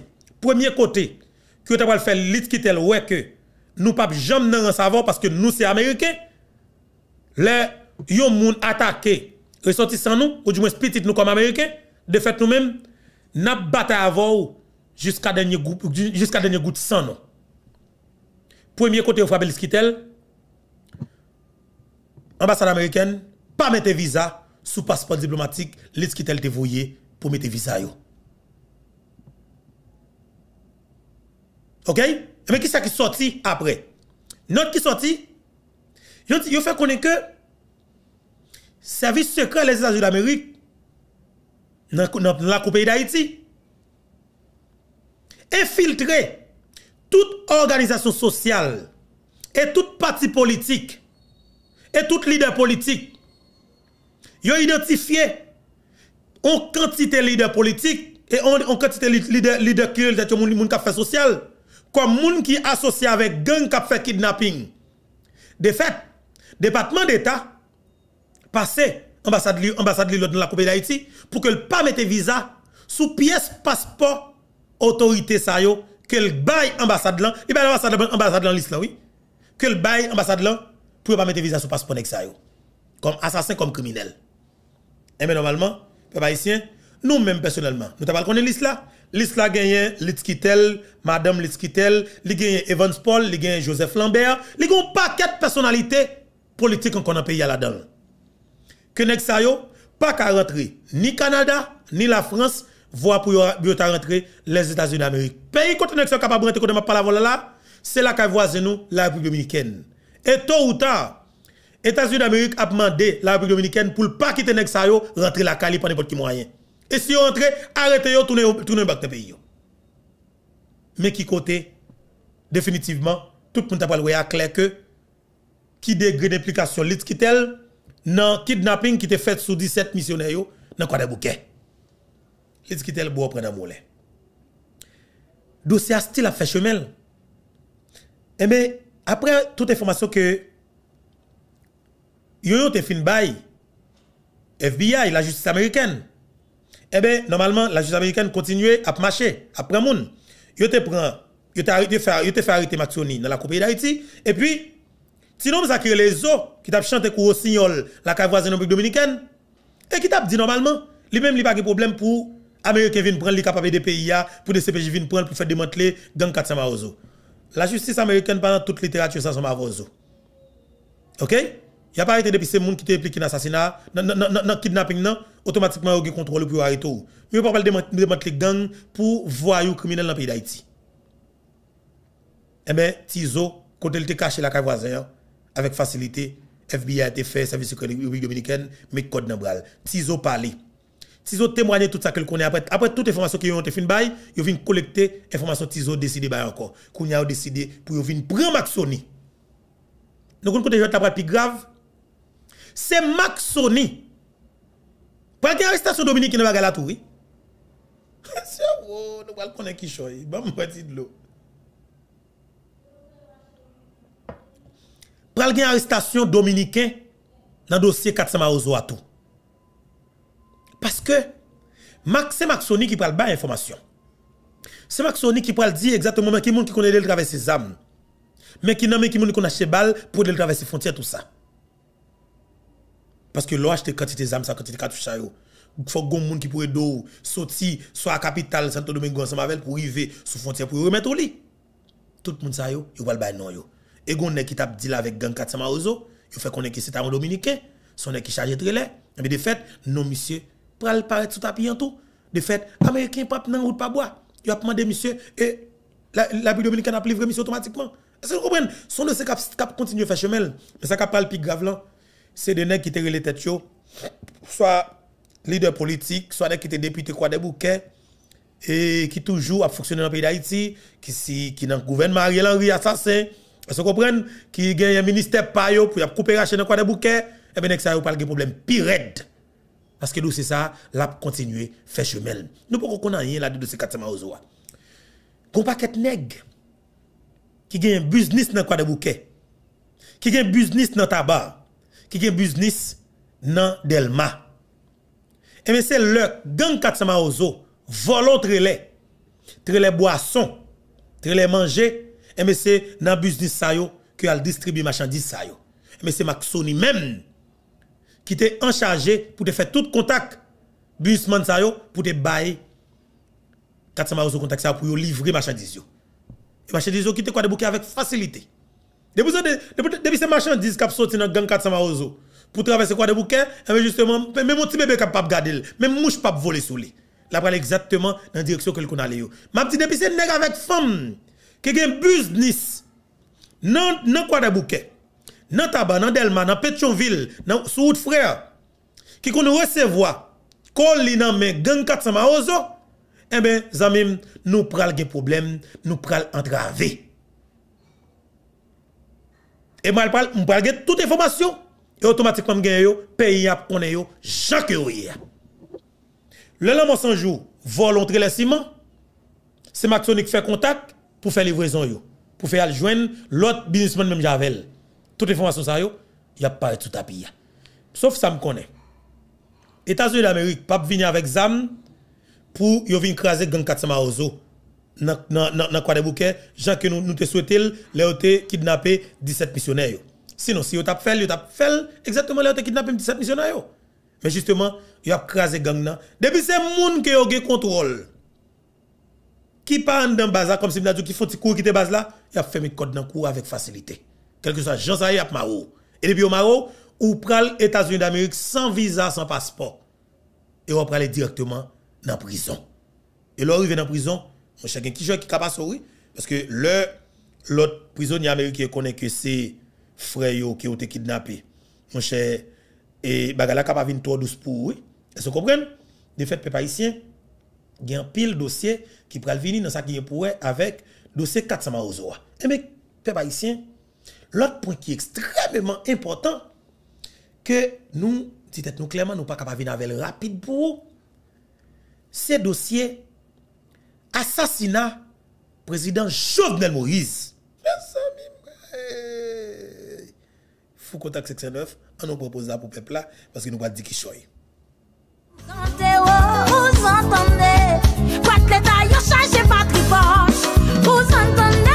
Premier côté qui ont fait faire lit qui tel ouais que nous pas jamais dans savoir parce que nous c'est américains les yon moun attaqué sans nous ou du moins petit nous comme américains de fait nous mêmes n'a bataille avant jusqu'à dernier goutte jusqu'à dernier goutte sang nous. premier côté on frappe lit qui tel ambassade américaine pas mettre visa sous passeport diplomatique lit qui tel pour mettre visa yo OK Mais eh qui ça qui sorti après Note qui sorti Yo fait connaître que service secret les États-Unis d'Amérique dans la pays d'Haïti infiltré toute organisation sociale et toute partie politique et tout leader politique. Yo identifié en quantité leader politique et en quantité leader leader qui social comme moun qui associé avec gang qui fait kidnapping. De fait, département d'État passé ambassade ambassade l'autre dans la Coupe d'Haïti pour que le pas mette visa sous pièce passeport autorité sa yo que le bail ambassade là, et eh ben l'ambassade ambassade là liste là oui. Que le bail ambassade là pour pas mettre visa sous passeport nek sa yo. Comme assassin comme criminel. Et eh mais ben, normalement, peuple haïtien, nous même personnellement, nous t'avons connu liste là, Lisla la gagné Madame Litskitel, li Evans Paul, li Joseph Lambert, li un paquet personnalités politiques qu'on a pays là-dedans. Que nek sa yo pas qu'à rentrer ni Canada ni la France voire pour ta rentrer les États-Unis d'Amérique. Pays contre nek capable rentrer contre pas la là, c'est la qu'a voisin nous la République dominicaine. Et tôt ou tard États-Unis d'Amérique a demandé la République dominicaine pour ne pas quitter nek sa yo rentrer la Cali par n'importe qui moyen. Et si vous entrez, arrêtez-vous, tournez, tournez back dans le pays. Mais qui côté, définitivement, tout le monde a parlé à clair que qui degré d'implication lit qui tel dans kidnapping qui te fait sous 17 missionnaires dans quoi de bouquets. Lit qui tel bois prendre mollet. Dossier style a fait chemin. Et eh bien, après toute information que yo yo te fin FBI, la justice américaine eh bien, normalement, la justice américaine continue à marcher, à prendre monde. Yo te prend, yo te yo fait arrêter Maxoni dans la Coupe d'Haïti et puis sinon ça crée les eaux qui t'a chanté au signol la cave voisine République dominicaine et qui t'a dit normalement, lui-même il pas de problème pour américain viennent prendre les capables des pays pour des CPJ viennent prendre pour faire démanteler gang 400 Marozo. La justice américaine pendant toute littérature ça sont Marozo. OK il n'y a pas arrêté depuis ces monde qui étaient impliqués dans l'assassinat, dans le kidnapping, non, automatiquement, eu ont contrôle pour arrêter. Mais n'y ne pas démanteler les gangs pour voir les criminels dans le pays d'Haïti. Eh bien, Tiso, quand il était caché la cave voisine, hein, avec facilité, FBI a été fait, service République dominicaine, mais code dans Tiso Tizo parlé. Tizo témoignait tout ça qu'il connaît après. Après toute information qu'il ont été eu, eu ils viennent collecter informations Tizo décidé bail encore. Qu'on a décidé pour venir prendre Maxoni. Donc, quand un je plus grave c'est Max Sony. Pour qu'il y ait arrestation Dominique qui va pas la tour. C'est nous allons connaître qui choy. Bon, petit de l'eau. Pour arrestation dominicain dans le dossier 400 Maozo à tout. Parce que c'est Maxoni Sony qui parle bas information. C'est Max Sony qui parle dire exactement qui monde qui connaît le traverser Zam. Mais qui n'a qui monde qui connaît chez balle pour le traverser frontière tout ça. Parce que l'on acheté quantité d'armes, quantité de cartouches. Il faut que monde qui pourrait d'eau sortir soit à la capitale Santo Domingo ensemble avec pour arriver sous frontière pour remettre au lit. Tout le monde ça yo, ne va le non yo. Et est qui t'a deal avec gang 400 Ils il fait est que c'est un dominicain, son qui charge très lait. Mais de fait, non monsieur, pral paraître sous tapis en tout. De fait, américain pas nan route pas bois. Ils a demandé monsieur et la, vie dominicaine a livré monsieur automatiquement. Est-ce que vous comprenez Son de qui cap continue à faire chemin, mais ça cap pas le plus grave là c'est des nègres qui étaient les têtes, soit leader politique, soit des qui étaient députés quoi des bouquets, et qui toujours a fonctionné dans le pays d'Haïti, qui si, qui dans le gouvernement Ariel Henry assassin, vous comprenez, qui gagne un ministère pour y pour couper chaîne dans quoi des bouquets, et eh bien ça pas de problème pire parce que nous c'est ça, là continuer faire chemin. Nous pas qu'on a rien là de ces 400 Qu'on pas des nèg qui gagne un business dans quoi des bouquets, qui gagne un business dans tabac qui gen business nan Delma. Et eh mais c'est le gang 400 maozo, volant trele, trele boisson, trele manger, et eh mais c'est dans business sa yo, que al distribue marchandise sa yo. Et eh c'est Maxoni même, qui était en charge pour te faire tout contact, businessman sa yo, pour te bailler 400 maozo contact sa pour livrer marchandise yo. Et marchandise yo qui te quoi débouquer avec facilité. Depuis ces marchandises qui sortis dans le gang 400 Marozo, pour traverser quoi de bouquet, eh ben, justement, même mon petit bébé qui ne pas garder, même mouche pas voler sous lui. Là, prend exactement dans la direction que le allait. Ma petite depuis ces nègres avec femme, qui ont un business, dans quoi de bouquet, dans Tabac, dans Delma, dans Pétionville, dans Soud Frère, qui qu'on recevoir, colis dans main, gang 400 Marozo, eh bien, nous prenons des problèmes, nous prenons entraver. Et moi, je parle toutes les information Et automatiquement, je vais payer, on est chaque jour. Le lendemain, sans jour, vol entre les ciments. C'est qui fait contact pour faire livraison, pour faire joindre l'autre businessman, même Javel. Toutes les informations, ça, il a pas tout à Sauf ça me connaît. États-Unis d'Amérique, pas venir avec ZAM pour venir craser gang 400 Marozo dans le quoi des Bouquets, gens que nous, nous te souhaitons, là, kidnappé 17 missionnaires. Sinon, si vous avez fait, vous avez fait exactement là, ont kidnappé 17 missionnaires. Mais justement, vous avez crasé gang. Depuis ces gens qui ont contrôle, qui parlent dans bazar... comme si vous avez dit qu'ils font cours qui te base là, vous avez fait mes code dans cours avec facilité. Quel que soit Jean Saïe, Maro. Et depuis au Vous prenez les États-Unis d'Amérique sans visa, sans passeport. Et vous prenez directement dans la prison. Et vous est dans la prison, chacun qui joue qui capable sourire parce que le l'autre prisonnier américain connaît que c'est frère qui a été kidnappé. Mon cher et bagala capable venir trop douce pour oui. Est-ce que vous comprenez De fait peuple haïtien il y a un pile dossier qui pral venir dans ça qui est pour avec dossier 400 Maozoa. Et mais peuple haïtien l'autre point qui est extrêmement important que nous dites nous clairement nous pas capable venir avec rapide pour c'est dossier assassinat président Jovenel Moïse. Faut contact 609, on nous propose ça pour peuple là parce que nous pas dire qui choy. Oh, oh, vous entendez, quoi que l'état yo chargé pas tripoche. Vous entendez,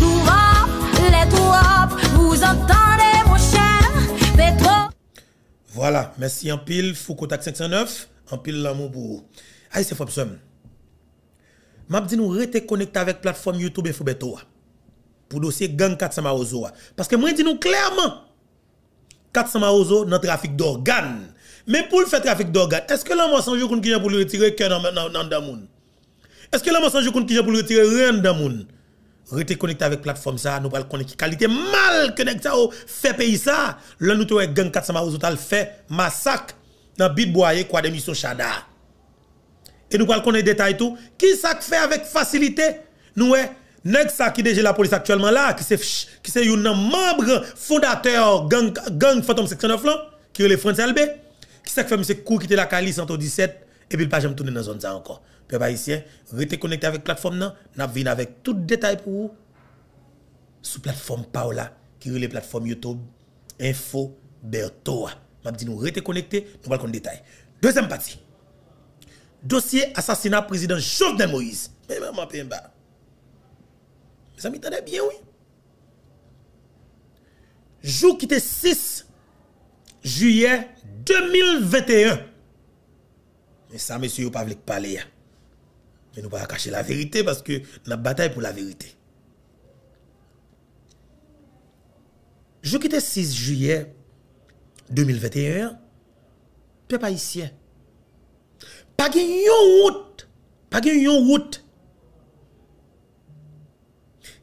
nous va les trois, vous entendez mon cher pétrole. Voilà, merci en pile, faut contact 509, en pile l'amour pour. Aïe, c'est Fopsom m'a dit nous rester connecté avec la plateforme YouTube et Foubeto pour dossier gang 400 Marozo. parce que moi dis nous clairement 400 Marozo dans trafic d'organes mais pour le faire trafic d'organes est-ce que l'homme sans jour qu'on pour le retirer cœur dans dans dans est-ce que l'homme sans jour qu'on pour le retirer rien dans monde rester connecté avec plateforme ça nous pas connecter qualité mal connecté ça oh, fait pays ça là nous trouvons gang 400 Maozo le fait massacre dans Bitboyer quoi des missions Chada et nous allons connaître détails tout. Qui ça fait avec facilité Nous, eh, nous, ça qui déjà la police actuellement là, qui c'est qui c'est un membre fondateur gang gang Phantom 69 là, qui est le France LB, qui ça fait monsieur qui était la Cali 117 et puis pas jamais tourner dans zone ça encore. Peuple haïtien, restez connecté avec plateforme nous n'a venir avec tout détail pour vous sous plateforme Paola, qui est la plateforme YouTube Info Bertoa. M'a dit nous restez connecté, nous des détails. Deuxième partie dossier assassinat président Jovenel Moïse. Mais maman Pemba. Mes amis, t'en bien, oui. Jour qui était 6 juillet 2021. Mais ça, monsieur, vous ne parler. Hein. Mais nous ne pas cacher la vérité parce que la bataille pour la vérité. qui était 6 juillet 2021, pas ici pas de une route, pas de route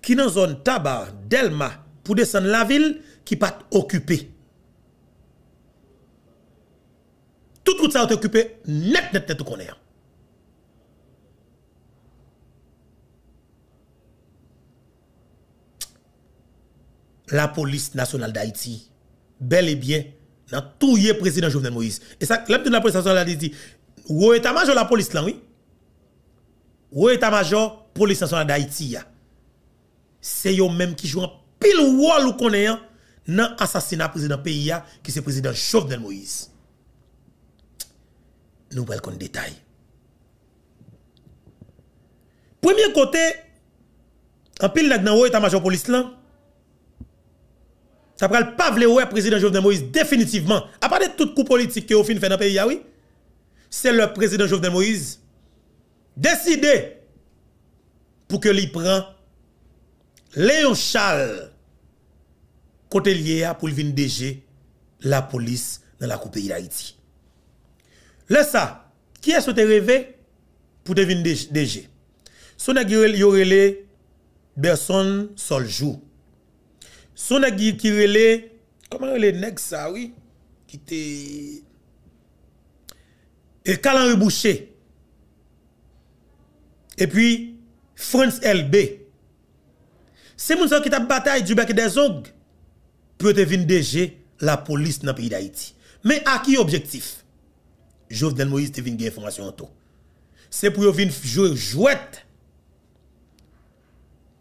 qui dans zone tabac, Delma, pour descendre la ville, qui pas occupée. Tout route ça est occupée, net, net, net, tout La police nationale d'Haïti, bel et bien, dans tout le président Jovenel Moïse. Et ça, de la police nationale d'Haïti, ou état-major la police là, oui. Ou état-major police nationale d'Haïti. C'est eux même qui jouent pile rôle ou connaît hein, dans assassinat président pays qui c'est président Jovenel Moïse. Nous parlons le détail. Premier côté, en pile dans l'état état-major police là, ça le pas ou le président Jovenel Moïse définitivement. À part de tout coup politique qui au fin fait dans pays oui c'est le président Jovenel Moïse décidé pour que lui prend Léon Charles côté lié pour venir DG la police dans la coupe d'Haïti. Là ça, qui est souhaité rêver pour devenir DG Son qui yorele Berson Soljou. Son qui relé comment les nèg ça oui qui était et Calan Rebouché, et puis France LB. C'est mon qui t'a bataille du bec des ongles peut devenir DG la police dans le pays d'Haïti. Mais à qui objectif Jovenel Moïse te vient des informations en C'est pour venir jouer jouette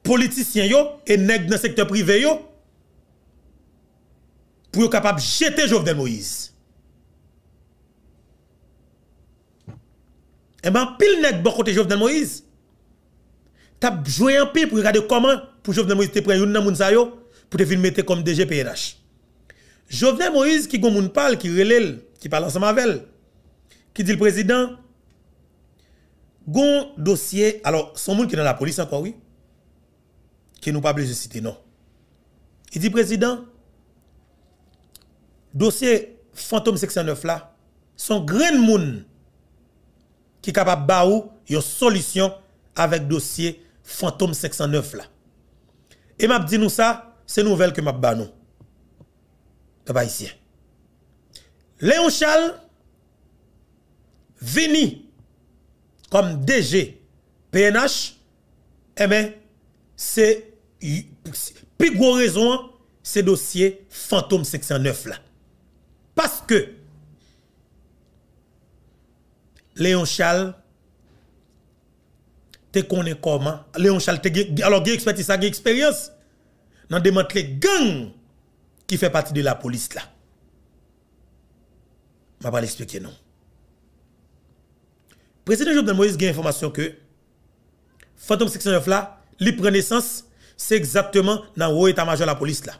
Politicien yo et nèg dans le secteur privé yo pour capable de jeter Jovenel Moïse. Et eh bien, pile nèg bon côté Jovenel Moïse. T'as joué un pire pour regarder comment pour Jovenel Moïse te prend une moun sa yo pour te venir mettre comme DG Jovenel Moïse qui gon moun parle qui relèle qui parle ensemble avec elle qui dit le président gon dossier alors son moun qui est dans la police encore oui qui nous pas obligé citer non. Il dit président dossier fantôme 609 là son grand moun qui est capable de une solution avec le dossier fantôme 509 Et m'a dit nous ça, c'est nouvelle que m'a vais nous. ici. Léon Charles vini comme DG PNH eh bien, c'est plus gros raison c'est dossier fantôme 509 là. Parce que Léon Charles te connais comment. Léon Charles te alors il expertise, une expérience dans démanteler gang qui fait partie de la police là. Va vais l'expliquer non. Président Jovenel Moïse a information que Fantôme 69 là, il prend c'est exactement dans létat état-major de la police là.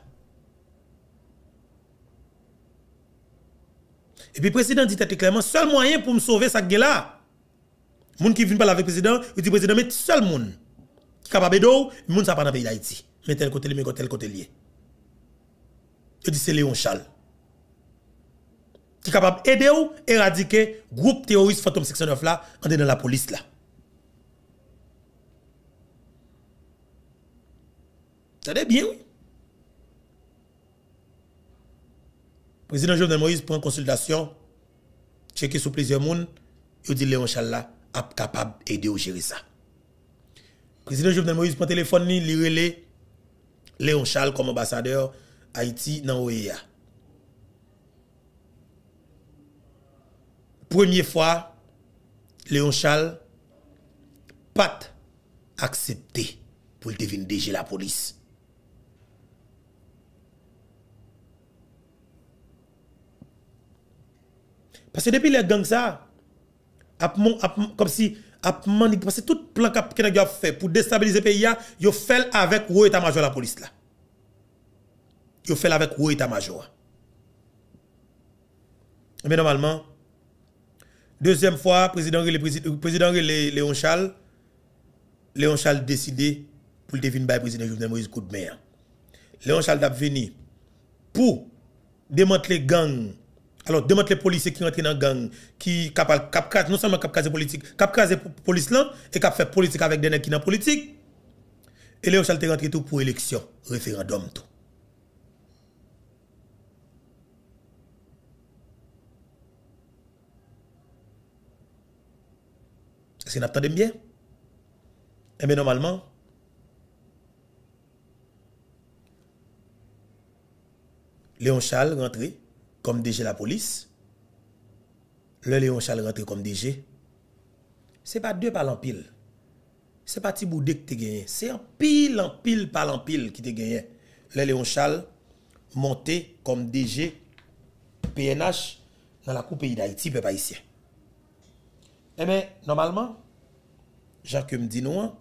Et puis, le président dit très clairement, seul moyen pour me sauver, ça que là. gens qui vient parler avec le président, il dit, président, mais seul monde Qui capable de monde ça pas dans pas pays d'Haïti. Mais tel côté lié, mais tel côté lié. Il dit, c'est Léon Charles. Qui capable d'aider ou éradiquer groupe terroriste Phantom 69 là, en dans la police là. Tenez bien, oui. président Jovenel Moïse prend consultation, checké sur plusieurs monde, il dit Léon Challa est capable d'aider à gérer ça. Président Jovenel Moïse prend téléphone, il Léon Charles comme ambassadeur Haïti dans l'OEA. Première fois, Léon Charles pas accepté pour devenir DG la police. Parce que depuis les gangs, ça, comme si, parce tout plan qu'ils ont fait pour déstabiliser le pays, ils ont fait avec haut état-major la police. là. Ils ont fait avec haut état-major. Mais normalement, deuxième fois, président le président Léon Charles, Léon Charles décidé pour devenir le président Jovenel Moïse coup Léon Charles a venu pour démanteler gang alors, demande les policiers qui rentrent dans la gang, qui cap, cap, non seulement cap politique, cap police là, et cap faire politique avec des gens qui dans politique. Et Léon Charles rentré tout pour élection, référendum tout. Est-ce que vous bien? Eh bien, normalement, Léon Charles rentré comme DG la police, le Léon Charles rentré comme DG, ce n'est pas deux par en pile. Ce n'est pas Tiboudé qui tu gagné. C'est un pile, en pile, par en pile qui te gagné. Le Léon Charles monté comme DG PNH dans la Coupe Pays d'Haïti, peuple ici. Eh bien, normalement, Jacques me dit non, hein.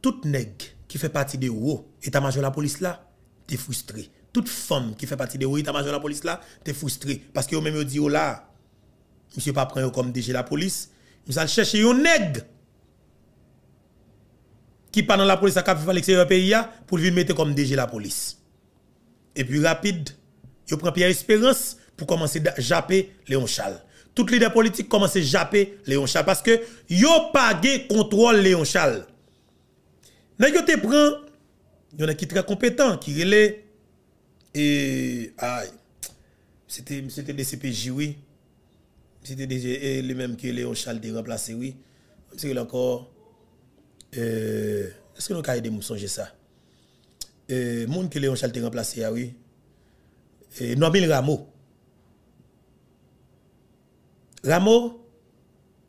tout nègre qui fait partie de haut ta major la police là, t'es frustré. Toute femme qui fait partie de l'état-major la police là, t'es frustré. Parce que même dit, oh là, monsieur pas prendre comme DG la police, nous allez chercher un nègre qui pendant la police à cap à pays pour lui mettre comme DG la police. Et puis rapide, vous prend Pierre Espérance pour commencer à japper Léon Chal... Toutes les leaders politiques commencent à japper Léon Chal... parce que yo pas de contrôle Léon Chal... Nèg te prend il y en a qui sont très compétents, qui relaient. Et. Ah, c'était des CPJ, oui. C'était lui-même qui Léon Charles de remplacé, oui. C'est encore. Euh, est-ce que nous avons aidé nous songer ça? Euh, monde que Léon Charles a remplacé, ah, oui. Et Noamil Rameau. Rameau,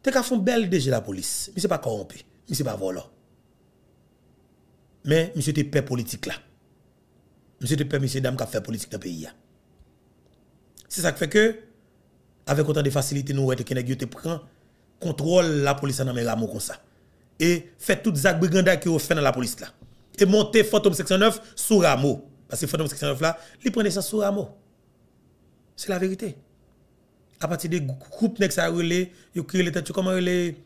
tu as fait un bel DG la police. Mais ce n'est pas corrompu. Mais ce n'est pas volant. Mais monsieur était paix politique là. Monsieur était paix, monsieur dame qui a politique dans le pays. C'est ça qui fait que, avec autant de facilité, nous avons été prend contrôle la police dans mes rameaux comme ça. Et fait tout les que qui a fait dans la police là. Et monter Fantôme 609 sous rameau. Parce que Fantôme 609 là, il prenait ça sous rameau. C'est la vérité. À partir des groupes qui ont créé les comment relé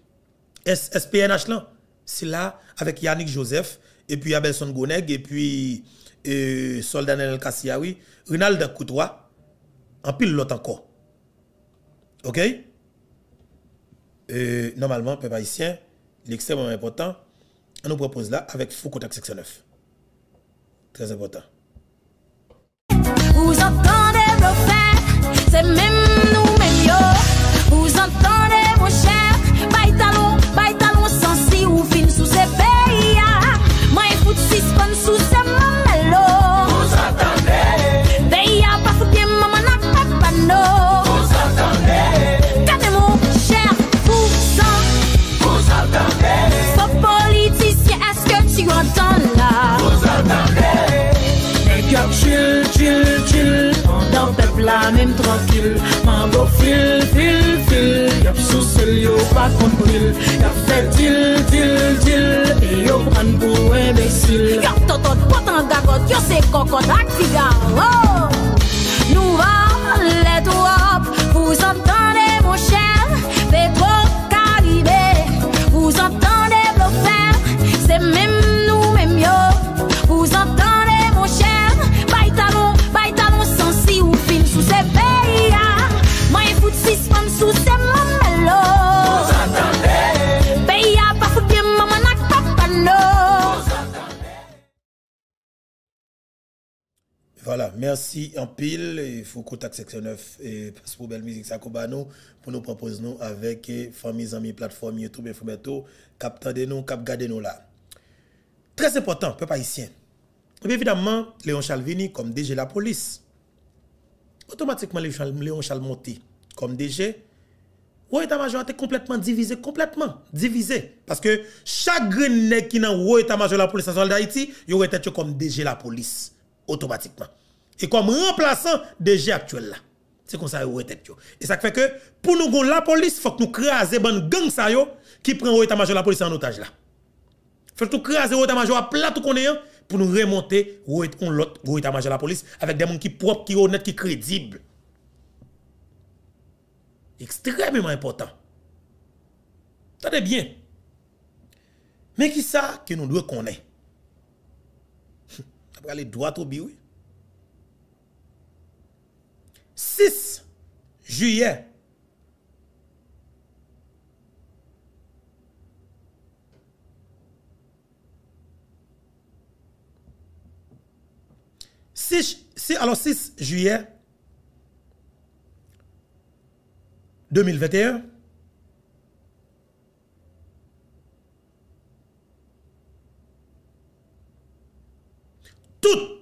SPNH là. C'est là, avec Yannick Joseph, et puis Abelson Goneg, et puis euh, Soldanel Kassiaoui, Rinald Koutoua, en pile l'autre encore. OK? Euh, normalement, peuple haïtien, l'extrêmement important, on nous propose là avec Foucault 69. Très important. Vous entendez vos c'est même nous meilleurs. Vous entendez vos chers. Mwen anen tronkil, man bo fil, fil, fil Yop sou sel yo pa konpil Yop fet til, til, til E yo pran pou en desil Yop totot, potan gagot, yose kokot, ak sigan oh! Nou valet wop, pou zantane mou chen Bekou karibe, pou zantane mou chen Voilà, merci en pile. Il faut contact section 9 et pour belle musique Sakobano pour nous proposer nous avec eh, famille amis, plateforme YouTube et tout Captain de nous, cap garder nous là. Très important, peuple haïtien. Et eh évidemment, Léon Chalvini comme DG la police. Automatiquement, Léon Chal comme DG haut état-major était complètement divisé, complètement divisé. Parce que chaque nègre qui dans haut état-major de la police nationale d'Haïti, il aurait été comme DG la police, automatiquement. Et comme remplaçant DG actuel là. C'est comme ça il aurait été. Et ça fait que pour nous la police, il faut que nous craser une gang yo qui prend létat major de la police en otage là. Faut que nous craser létat major à plat tout est hein, pour nous remonter haut état-major de la police avec des gens qui propres, qui honnêtes, qui crédibles. Extrêmement important. Tenez bien. Mais qui ça que nous devons connaître Après les droit au bio. 6 juillet. alors 6 juillet 2021, tout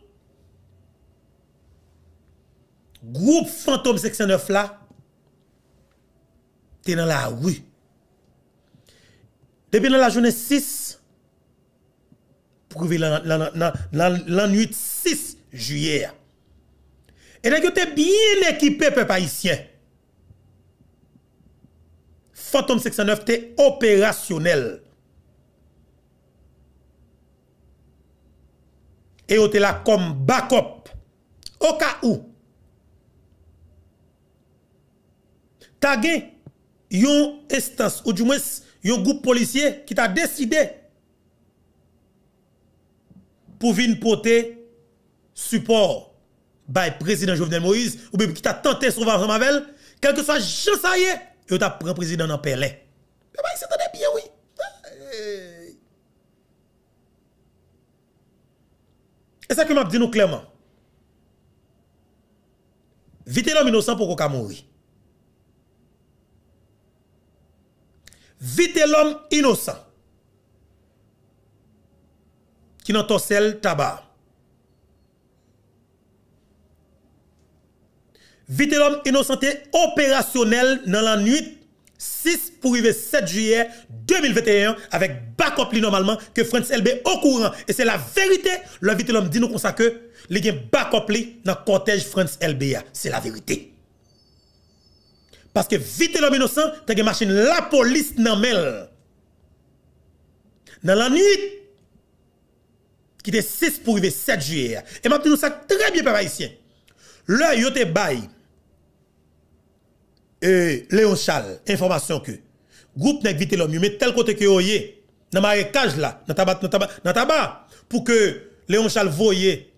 groupe fantôme 69 là, t'es dans la rue. Depuis dans la journée 6, pour nuit 6 juillet. Et là, tu bien équipé, peuple haïtien. Phantom 609... était opérationnel. Et on était là comme backup. Au cas où. T'as une instance, ou du moins un groupe policier qui t'a décidé pour venir porter support le président Jovenel Moïse, ou bien qui t'a tenté sauver avec quel que soit Jean yo t'a pris président dans Pelin. Eh ben, Mais bah, il bien, oui. Eh. Et ça que m'a dit nous clairement. Vite l'homme innocent pour qu'on mourir. Vite l'homme innocent. Qui n'a ton tabac. l'homme Innocenté opérationnel dans la nuit 6 pour arriver 7 juillet 2021 avec backup normalement que France LB au courant. Et c'est la vérité. Le Vite l'homme dit nous comme ça que les gens backup dans le cortège France LBA. C'est la vérité. Parce que Vite l'homme Innocent, t'as as machine la police dans Dans la nuit qui était 6 pour arriver 7 juillet. Et maintenant, nous ça très bien, papa ici. le yote baye euh, Léon Charles, information que groupe n'a vite l'homme, mais tel côté que yoyé dans cage là, dans tabac dans pour que Léon Chal voyait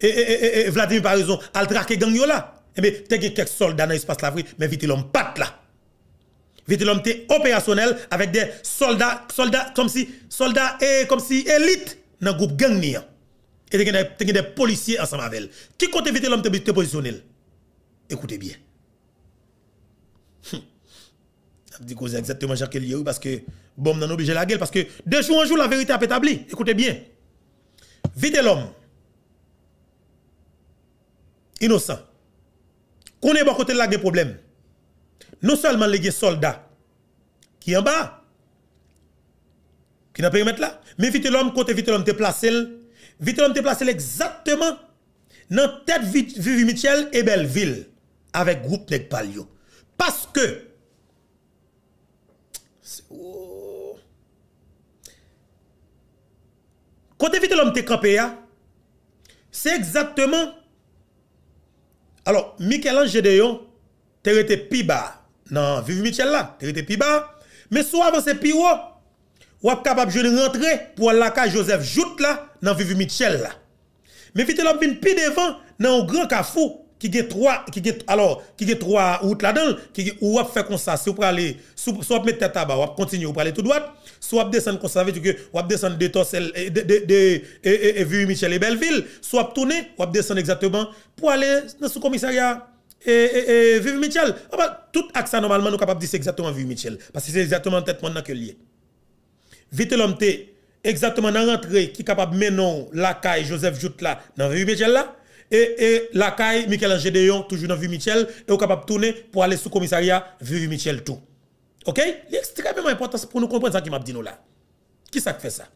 et, Vladimir Parizon al traquer gang yo là. Et eh bien t'as quelques soldats dans l'espace vie mais vite l'homme pat là. Vite l'homme te opérationnel avec des soldats soldats comme si soldats et comme si élite dans groupe gang Et Et t'as des policiers ensemble avec Qui côté vite l'homme te positionnel. Écoutez bien. dit dis exactement parce que bon, on obligé la gueule parce que de jour en jour la vérité a établie. Écoutez bien. Vite l'homme. Innocent. Qu'on est bon côté de la guerre problème. Non seulement les soldats qui en bas qui n'a pas mettre là, mais vite l'homme côté vite l'homme te placé vite l'homme te placé exactement dans tête Vivi Michel et Belleville avec groupe de Palio. Parce que Oh. vite l'homme te kampe hein. exactement, alors, Michel-Ange Gedeon, te rete pi ba, nan, Michel là, te rete pi mais soit avant c'est pi haut, ou capable de rentrer pour la cage Joseph Jout là, dans Vivi Michel là. Mais vite l'homme vient plus devant, dans un grand kafou qui a trois qui alors qui trois routes là-dedans qui ou faire comme ça si vous aller soit mettre tête là bas ou continuer ou aller tout droit soit descendre comme ça veut que ou descendre de Torsel de et vu Michel et Belleville soit tourner ou descendre exactement pour aller dans ce commissariat et vive Michel ah bah, tout axe normalement nous capable de dire exactement vive Michel parce que c'est exactement tête mon que lié vite l'homme exactement dans l'entrée qui est capable de mener la caille Joseph Jout là dans vive Michel là et, la caille Michel Angédéon, toujours dans Vue Michel, et capable de tourner pour aller sous commissariat Vue Michel tout. OK? C'est extrêmement important pour nous comprendre ça qui m'a dit nous là. Qui ça fait ça?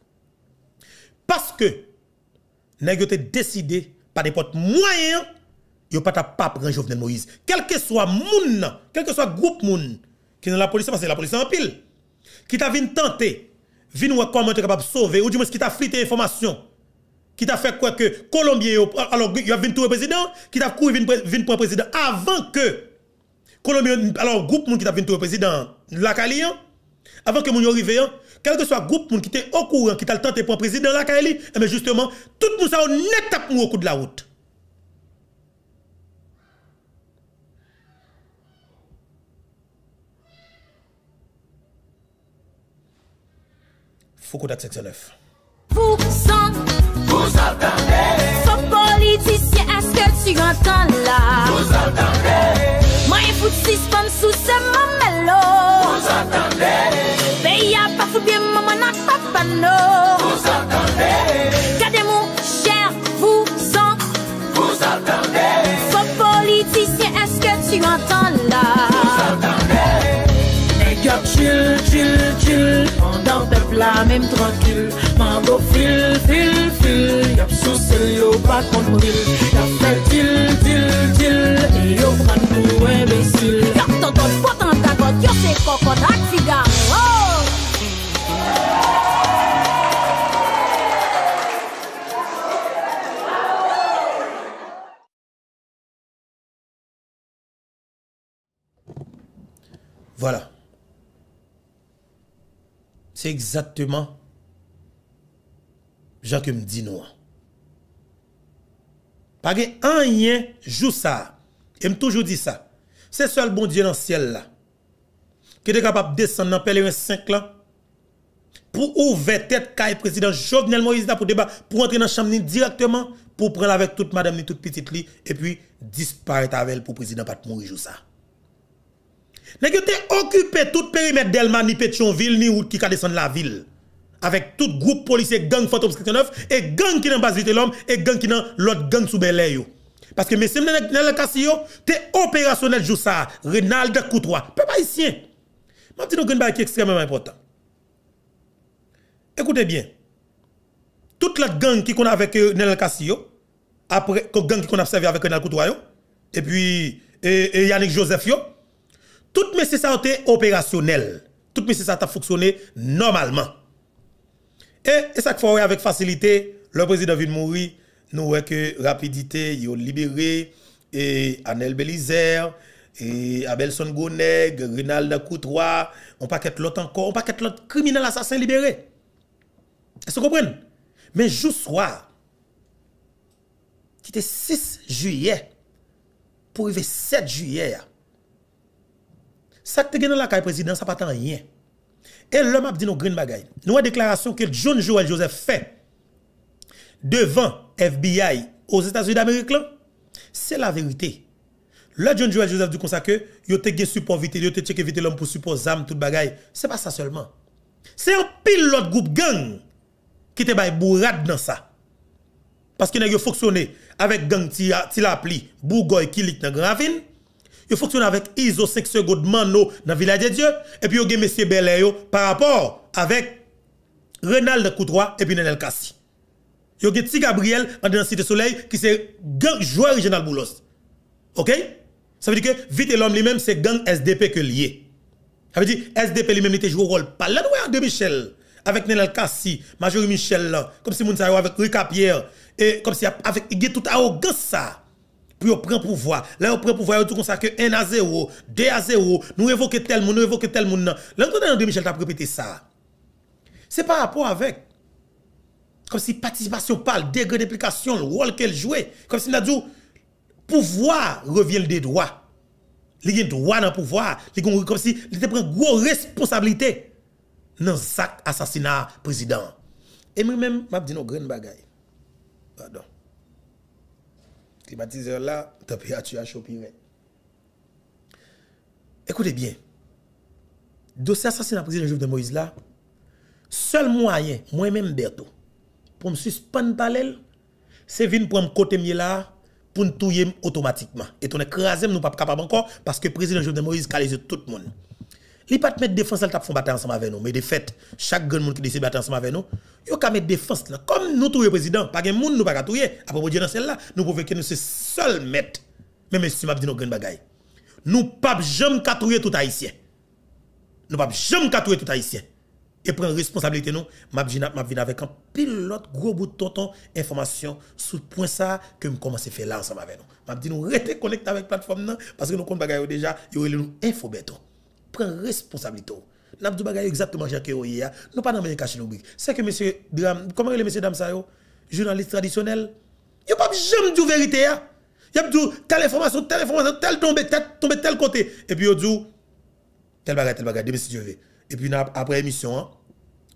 Parce que, nèg décidé par des potes moyens, a pas ta pas prendre Jovenel Moïse. Quel que soit moun, quel que soit groupe moun, qui dans la police, parce que la police en pile, qui t'a vint tenter, vint nous comment tu capable de sauver, ou du moins qui t'a flité information qui t'a fait quoi que Colombien, alors il y a vint tout président, qui t'a couru vint pour président avant que Colombien, alors groupe moun qui t'a vint tout président, la hein, avant que moun arrive, hein, quel que soit groupe moun qui était au courant, qui t'a tenté pour président la Cali, mais eh ben, justement, tout moun sa net tap au coup de la route. Foucault 609. Vouz atanbe? Fò politisye, eske tu anten la? Vouz atanbe? Maye fouti spon sou seman me lo? Vouz atanbe? Ve ya pa foupye mou mou nan papano? Vouz atanbe? Kade mou, chèr, vou, zon? Vouz atanbe? Fò politisye, eske tu anten la? Vouz atanbe? Mè gè chül, chül, chül, mè mèm dronkül, mèm bo fül, fül, Yap sou sel yo pa kontil Yap fe til, til, til E yo pran pou embesil Yap totot, potan takot Yo se kokot ak figa Oh! Voilà. C'est exactement Jacques me dit non. Pas rien joue ça. Et me toujours dit ça. C'est seul bon Dieu dans le ciel là qui est capable de descendre dans pèlerin 5 là pour ouvrir tête le président Jovenel Moïse là pour débat pour entrer dans la chambre directement pour prendre avec toute madame ni toute petite li et puis disparaître avec elle pour président pas mourir joue ça. occupé tout périmètre d'Elma ni Pétionville ni route qui descend la ville avec tout groupe policier gang Fantôme 69 et gang qui dans base de l'homme et gang qui dans l'autre gang sous Bel parce que messieurs dans le tu t'es opérationnel jour ça Renald pas ici. haïtien m'a dit nous une qui extrêmement important écoutez bien toute la gang qui qu'on avec euh, Nel Kassio, après gang qui qu'on servi avec Renald Coutois et puis et, Yannick Joseph yo tout messieurs ça été opérationnel tout messieurs ça t'a fonctionné normalement et, ça ferait avec facilité, le président vient mourir, nous voyons que rapidité, il a libéré, et Anel Belizer, et Abelson Goneg, Rinald Coutrois, on qu'être l'autre encore, on qu'être l'autre criminel assassin libéré. Est-ce que vous comprenez? Mais juste soir, qui était 6 juillet, pour arriver 7 juillet, ça que tu dans la caille président, ça pas rien. Et l'homme a dit nos green bagaille. Nous avons déclaration que John Joel Joseph fait devant FBI aux États-Unis d'Amérique c'est la vérité. Le John Joel Joseph dit comme ça que yo te gen support vite, yo te checké vite l'homme pour support zam tout bagaille. C'est pas ça seulement. C'est un pilote groupe gang qui te bay bourrade dans ça. Parce que a fonctionné avec gang qui a pli, bougoy kilik dans Gravine. Il fonctionne avec ISO 5 secondes Mano dans village de Dieu et puis y a monsieur Belayo par rapport avec Renald Coutrois et puis Nenel Kassi. Il y a Gabriel dans la Cité Soleil qui c'est gang joueur régional Boulos. OK Ça veut dire que vite l'homme lui-même c'est gang SDP que lié. Ça veut dire SDP lui-même il joue rôle pas là de Michel avec Nenel Kassi, Major Michel comme si Mounsa, avec Rika Pierre et comme si avec il tout arrogance ça prend le pouvoir. Là, on prend pouvoir, tout comme ça, que 1 à 0, 2 à 0, nous évoquons tel monde, nous évoquons tel monde. L'entendant André Michel t'a répété ça. C'est par rapport avec. Comme si participation parle, degré d'implication, le rôle qu'elle jouait. Comme si a dit, pouvoir revient des droit. Il y a droit dans le pouvoir. Comme si il prend grosse responsabilité dans cet assassinat président. Et moi-même, je dis nos grandes bagailles. Pardon climatiseur là, température à chaud Écoutez bien. Dossier assassinat président Jovenel Moïse là, seul moyen, moi-même Berto, pour me suspendre elle, c'est venir pour me côté là pour me touiller automatiquement. Et on écrasé, nous pas capable encore parce que président de Moïse calise tout le monde. Il pas mettre défense elle t'a font battre ensemble avec nous mais de fait chaque grand monde qui décide de battre ensemble avec nous yo ka mettre défense là comme nous tous président pas un monde nous pas touyer à propos de celle là nous pouvons que nous c'est seul maître même si m'a dit nos grandes bagailles nous pas jamais tous tout haïtiens. nous pas jamais tous tout haïtiens. et prendre responsabilité nous m'a m'a avec un pilote gros bout de tonton information sur point ça que me à faire là ensemble avec nous m'a dit nous rester connecté avec plateforme parce que nous compte bagaille déjà yo nous info béton prend responsabilité. Nous avons dit exactement ce que nous Nous pas dans le cache C'est que monsieur Dram, comment est-ce monsieur Damsayo, journaliste traditionnel, il a pas jamais du vérité. Il y a du telle information, telle information, telle tomber, telle tombée, tel côté. Et puis il dit tel bagage, tel bagage, si Dieu veut. Et puis après émission, hein,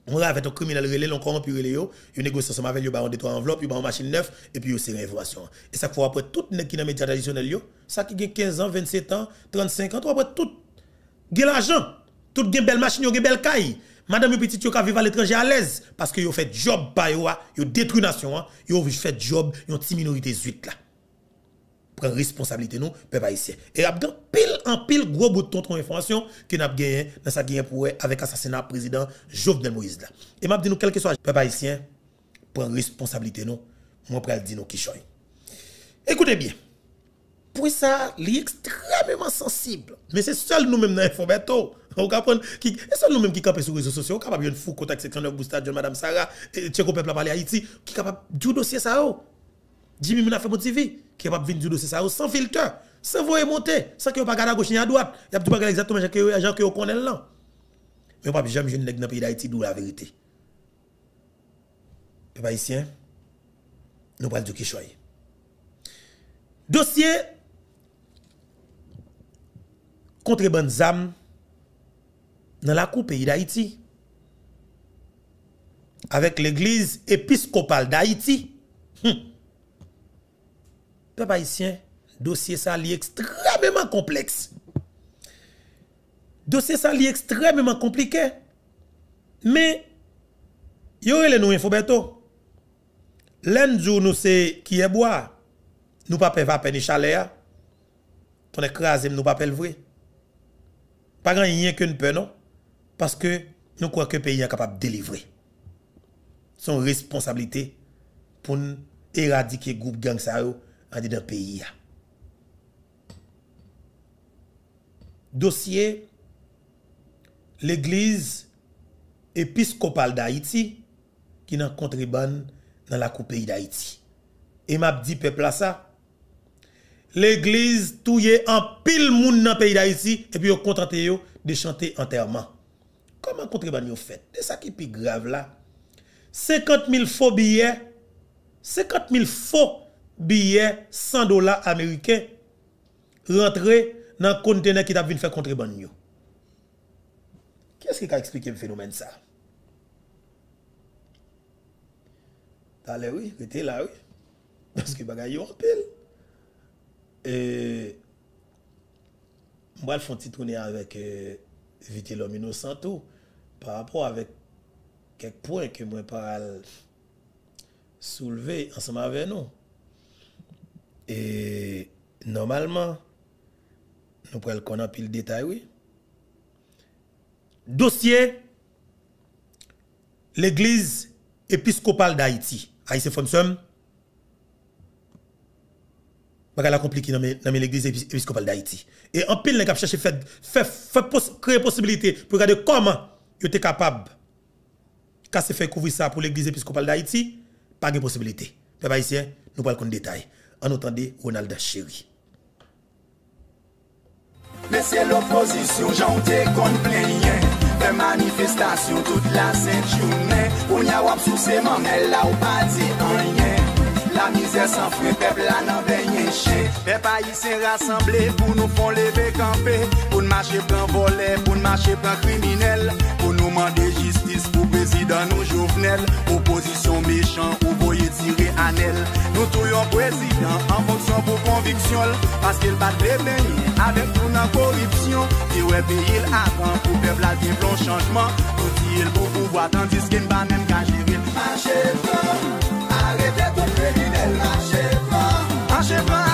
on a avec un criminel relé, on corrompt, puis relé, il négocie ensemble avec lui, il bah, détruit bah, on a une machine neuve, et puis a sert l'information. Et ça, faut après tout qui est dans les médias traditionnels, ça qui a 15 ans, 27 ans, 35 ans, après tout gen l'argent, tout gen belle machine, gen belle caille. Madame Petit, yo ka vivre à l'étranger à l'aise parce que yo fait job ba yo, ah. yo détruit nation, ah. yo fait job, yon petite minorité zuit la. Pren responsabilité nous, peuple haïtien. Et abdan pile en pile gros bouton de information que n'a gagné dans sa gagné pour avec assassinat président Jovenel Moïse là. Et m'a dit nous quel que soit peuple haïtien, prend responsabilité nous, moi pral dire nous qui Écoutez bien pour ça, il est extrêmement sensible. Mais c'est seul nous-mêmes dans Infobeto. On comprend qui c'est seul nous-mêmes qui campons sur les réseaux sociaux, capable de fou contact section 9 Booster de madame Sarah, Tchèque peuple à Haïti, qui capable du dossier ça. Oh. Jimmy mon TV, qui capable venir du dossier ça oh, sans filtre, sans voir monter, sans que vous pas à gauche ni à droite. Il y a tout pas exactement gens que vous connaissez là. Mais pas jamais jeune nèg dans pays d'Haïti d'où la vérité. Les haïtiens, nous parlons de qui choisir. Dossier Contre bonnes zam dans la coupe pays d'Haïti. Avec l'église épiscopale d'Haïti. Hum. Peuple haïtien, dossier ça est extrêmement complexe. Dossier ça est extrêmement compliqué. Mais, yo les nou infobeto. L'un de nous c'est qui est bois. Nous pas faire va peine chaleur. Ton écrasé nous pas peur vrai. Pas rien que nous peur, non? Parce que nous croyons que le pays est capable de délivrer. Son responsabilité pour éradiquer le groupe gang dans dedans pays. Dossier l'Église épiscopale d'Haïti qui n'a contribué dans la coupe pays d'Haïti. Et m'a dit peuple ça, l'église touye en pile moun dans le pays d'Haïti et puis yo contenté de chanter enterrement. Comment contreban yo fait C'est ça qui est plus grave là. 50 000 faux billets 50 000 faux billets 100 dollars américains rentrés dans le conteneur qui t'a venu faire Qui Qu'est-ce qui a expliqué le phénomène ça Allez oui, était là oui. Parce que bagay yo en pile. Et moi, je vais une avec euh, Santo l'homme par rapport avec quelques points que moi, parle soulever ensemble avec nous. Et normalement, nous pourrons connaître le détail, oui. Dossier, l'Église épiscopale d'Haïti, Haïti Fonsum, bagala compliqué dans dans l'église épiscopale d'Haïti et en pile les cap chercher fait fait créer possibilité pour regarder comment ils étaient capable Quand c'est fait couvrir ça pour l'église épiscopale d'Haïti pas de possibilité peuple haïtien nous parlons de détail en entendant Ronald Chéri mais c'est l'opposition j'en rien. Des manifestations toute la sènt journée. Pour nya wap sou seman, el là, ou pas dit rien. La mizè san fri, pep la nan Peuple che Pep a yi se rassemble Pou nou fon leve kampe Pou nou mache pran vole Pou nou mache Pour kriminel Pou nou mande jistis Pou prezident nou jovenel Oposisyon mechan Ou voye tire anel Nou trouvons yon An fonksyon pou konviksyon Paske l bat revenye Avek pou nan koripsyon Ti webe il avan Pou pep la a plon chanjman Pou ti il pou pou pouvoir. Tandis gen banen ka pas Mache pran arrêtez Asheva, Asheva, Asheva.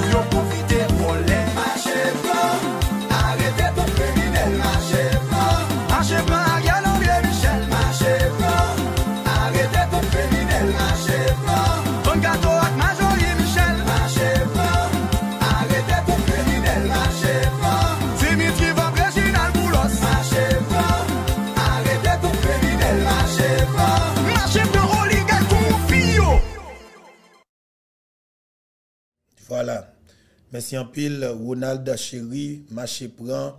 Voilà. Merci en pile, Ronald Chéri, maché, prend,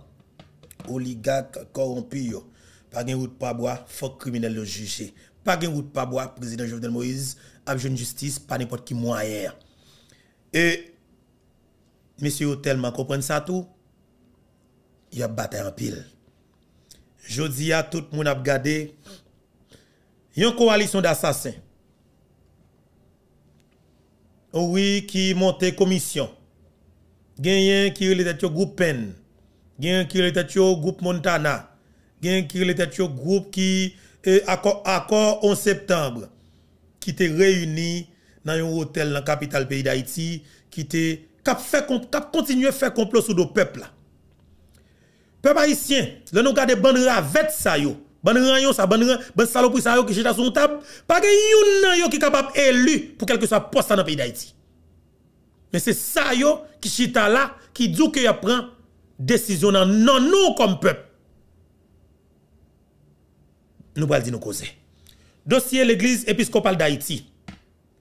oligarque corrompu. Pas de route pas bois, faut criminel le juger. Pas de route pas bois, président Jovenel Moïse, a justice, pas n'importe qui moyen. Et, monsieur Hôtel, tellement comprenez ça tout, il y a battu en pile. Jodi a tout le monde a regardé, une coalition d'assassins oui, qui monte commission. Il qui a au groupe PEN. Il qui a au groupe Montana. Il qui a au groupe qui est euh, accord, en septembre. Qui était réuni dans un hôtel dans la capitale pays d'Haïti. Qui était cap fait cap continuer faire complot sur peuple peuple. Peuple haïtien, le nous garder bonne ravette ça yo ban rayon ça, ban ban ça qui chita sur son tab pas que yon yo qui capable élu pour quelque soit poste dans le pays d'Haïti. Mais c'est ça yo qui chita là qui dit que y prend décision non nous comme peuple. Nous pas dire nous causer. Dossier l'église épiscopale d'Haïti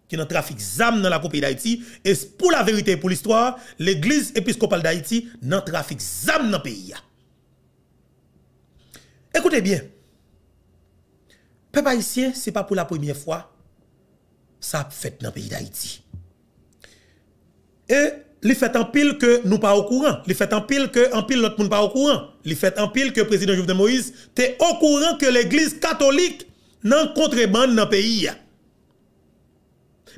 qui pas trafic zam dans la coupe d'Haïti et pour la vérité et pour l'histoire, l'église épiscopale d'Haïti nan trafic zam dans le pays. Écoutez bien. Peuple haïtien, ce n'est pas pour la première fois ça fait dans le pays d'Haïti. Et les fait en pile que nous pas au courant, les fait en pile que en pile l'autre pas au courant, les fait en pile que le président Jovenel Moïse est au courant que l'église catholique n'encontre contrebande dans le pays.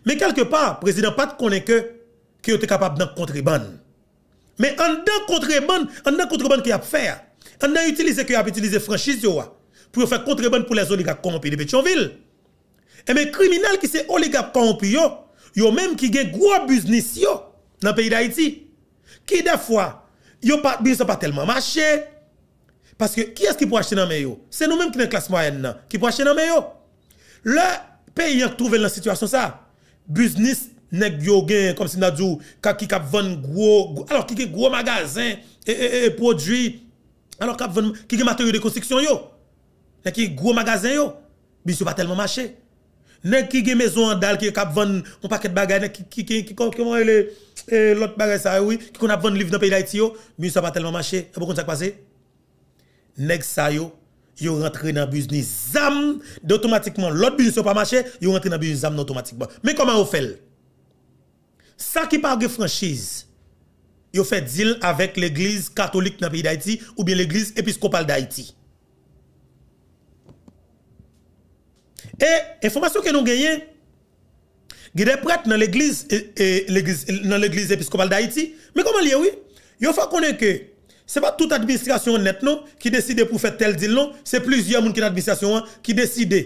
Mais quelque part, le président pas connaît que qui était capable d'en contrebande. Mais en dans contrebande, en contrebande qui a fait, en utiliser qu'il a utilisé franchise pour faire contrebande pour les oligarques corrompus de Pétionville. Et mais criminels qui sont oligarques corrompus, yo, yo même qui ont gros business yo dans le pays d'Haïti, qui des fois, yo pas business pas tellement marché. Parce que qui est-ce qui peut acheter dans pays C'est nous-mêmes qui sommes classe moyenne qui peut acheter dans yo. Le pays trouve dans la situation ça. Business nèg yo comme si n'a dit qui cap vendre gros alors qui gros magasin et, produit, alors qui vendre qui matériaux de construction yo. Les qui gros magasin yo, sont pas tellement marché. Nèg qui gen maison en dalle qui cap vendre un paquet de bagages qui qui qui comment elle euh, l'autre bagage ça oui, qui qu'on a vendre livre dans pays d'Haïti yo, ça pas tellement marché. Et pourquoi ça passé Nèg ça yo yo rentré dans business zam automatiquement l'autre business pas marché, yo rentré dans business zam automatiquement. Mais comment on fait Ça qui pas de franchise. Yo fait deal avec l'église catholique dans le pays d'Haïti ou bien l'église épiscopale d'Haïti. Et information que nous gagnons, il y a des dans l'église dans l'église épiscopale d'Haïti. Mais comment dire oui? Il faut connaître que ce n'est pas toute administration honnête qui décide pour faire tel deal non, c'est plusieurs personnes qui dans l'administration hein, qui décident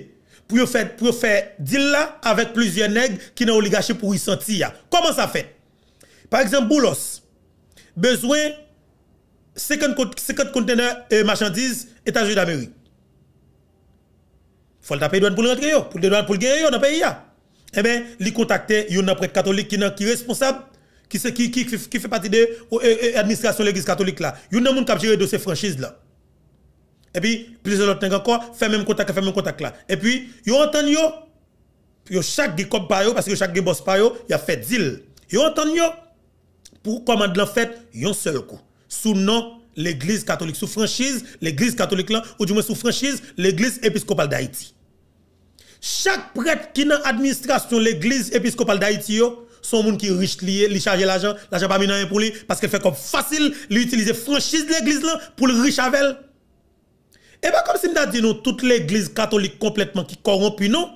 pour faire pour faire deal là avec plusieurs nègres qui en oligarchie pour y sentir. Comment ça fait Par exemple Boulos besoin de 50 conteneurs et marchandises États-Unis d'Amérique faut taper douane pour le rentrer yo, pour le douane pour le gagner yo dans pays Eh bien, il contacté un prêtre catholique qui est responsable qui fait partie de l'administration euh, euh, euh, de l'église catholique là. Il y a un gérer qui dossier franchise là. Et puis plusieurs autres encore fait même contact fait même contact là. Et puis ils entend yo yo chaque diocèse par parce que chaque boss par yo, il a fait deal. Ils entend yo pour commander l'en fait un seul coup. Sous nom l'église catholique sous franchise, l'église catholique là ou du moins sous franchise l'église épiscopale d'Haïti. Chaque prêtre qui est dans l'administration l'église épiscopale d'Haïti, son monde qui riche lié, li charge l'argent, l'argent pas rien pour lui, parce qu'il fait comme facile, lui utiliser franchise l'église là pour le riche avec Et pas comme si nous dit nous, toute l'église catholique complètement qui corrompue, non.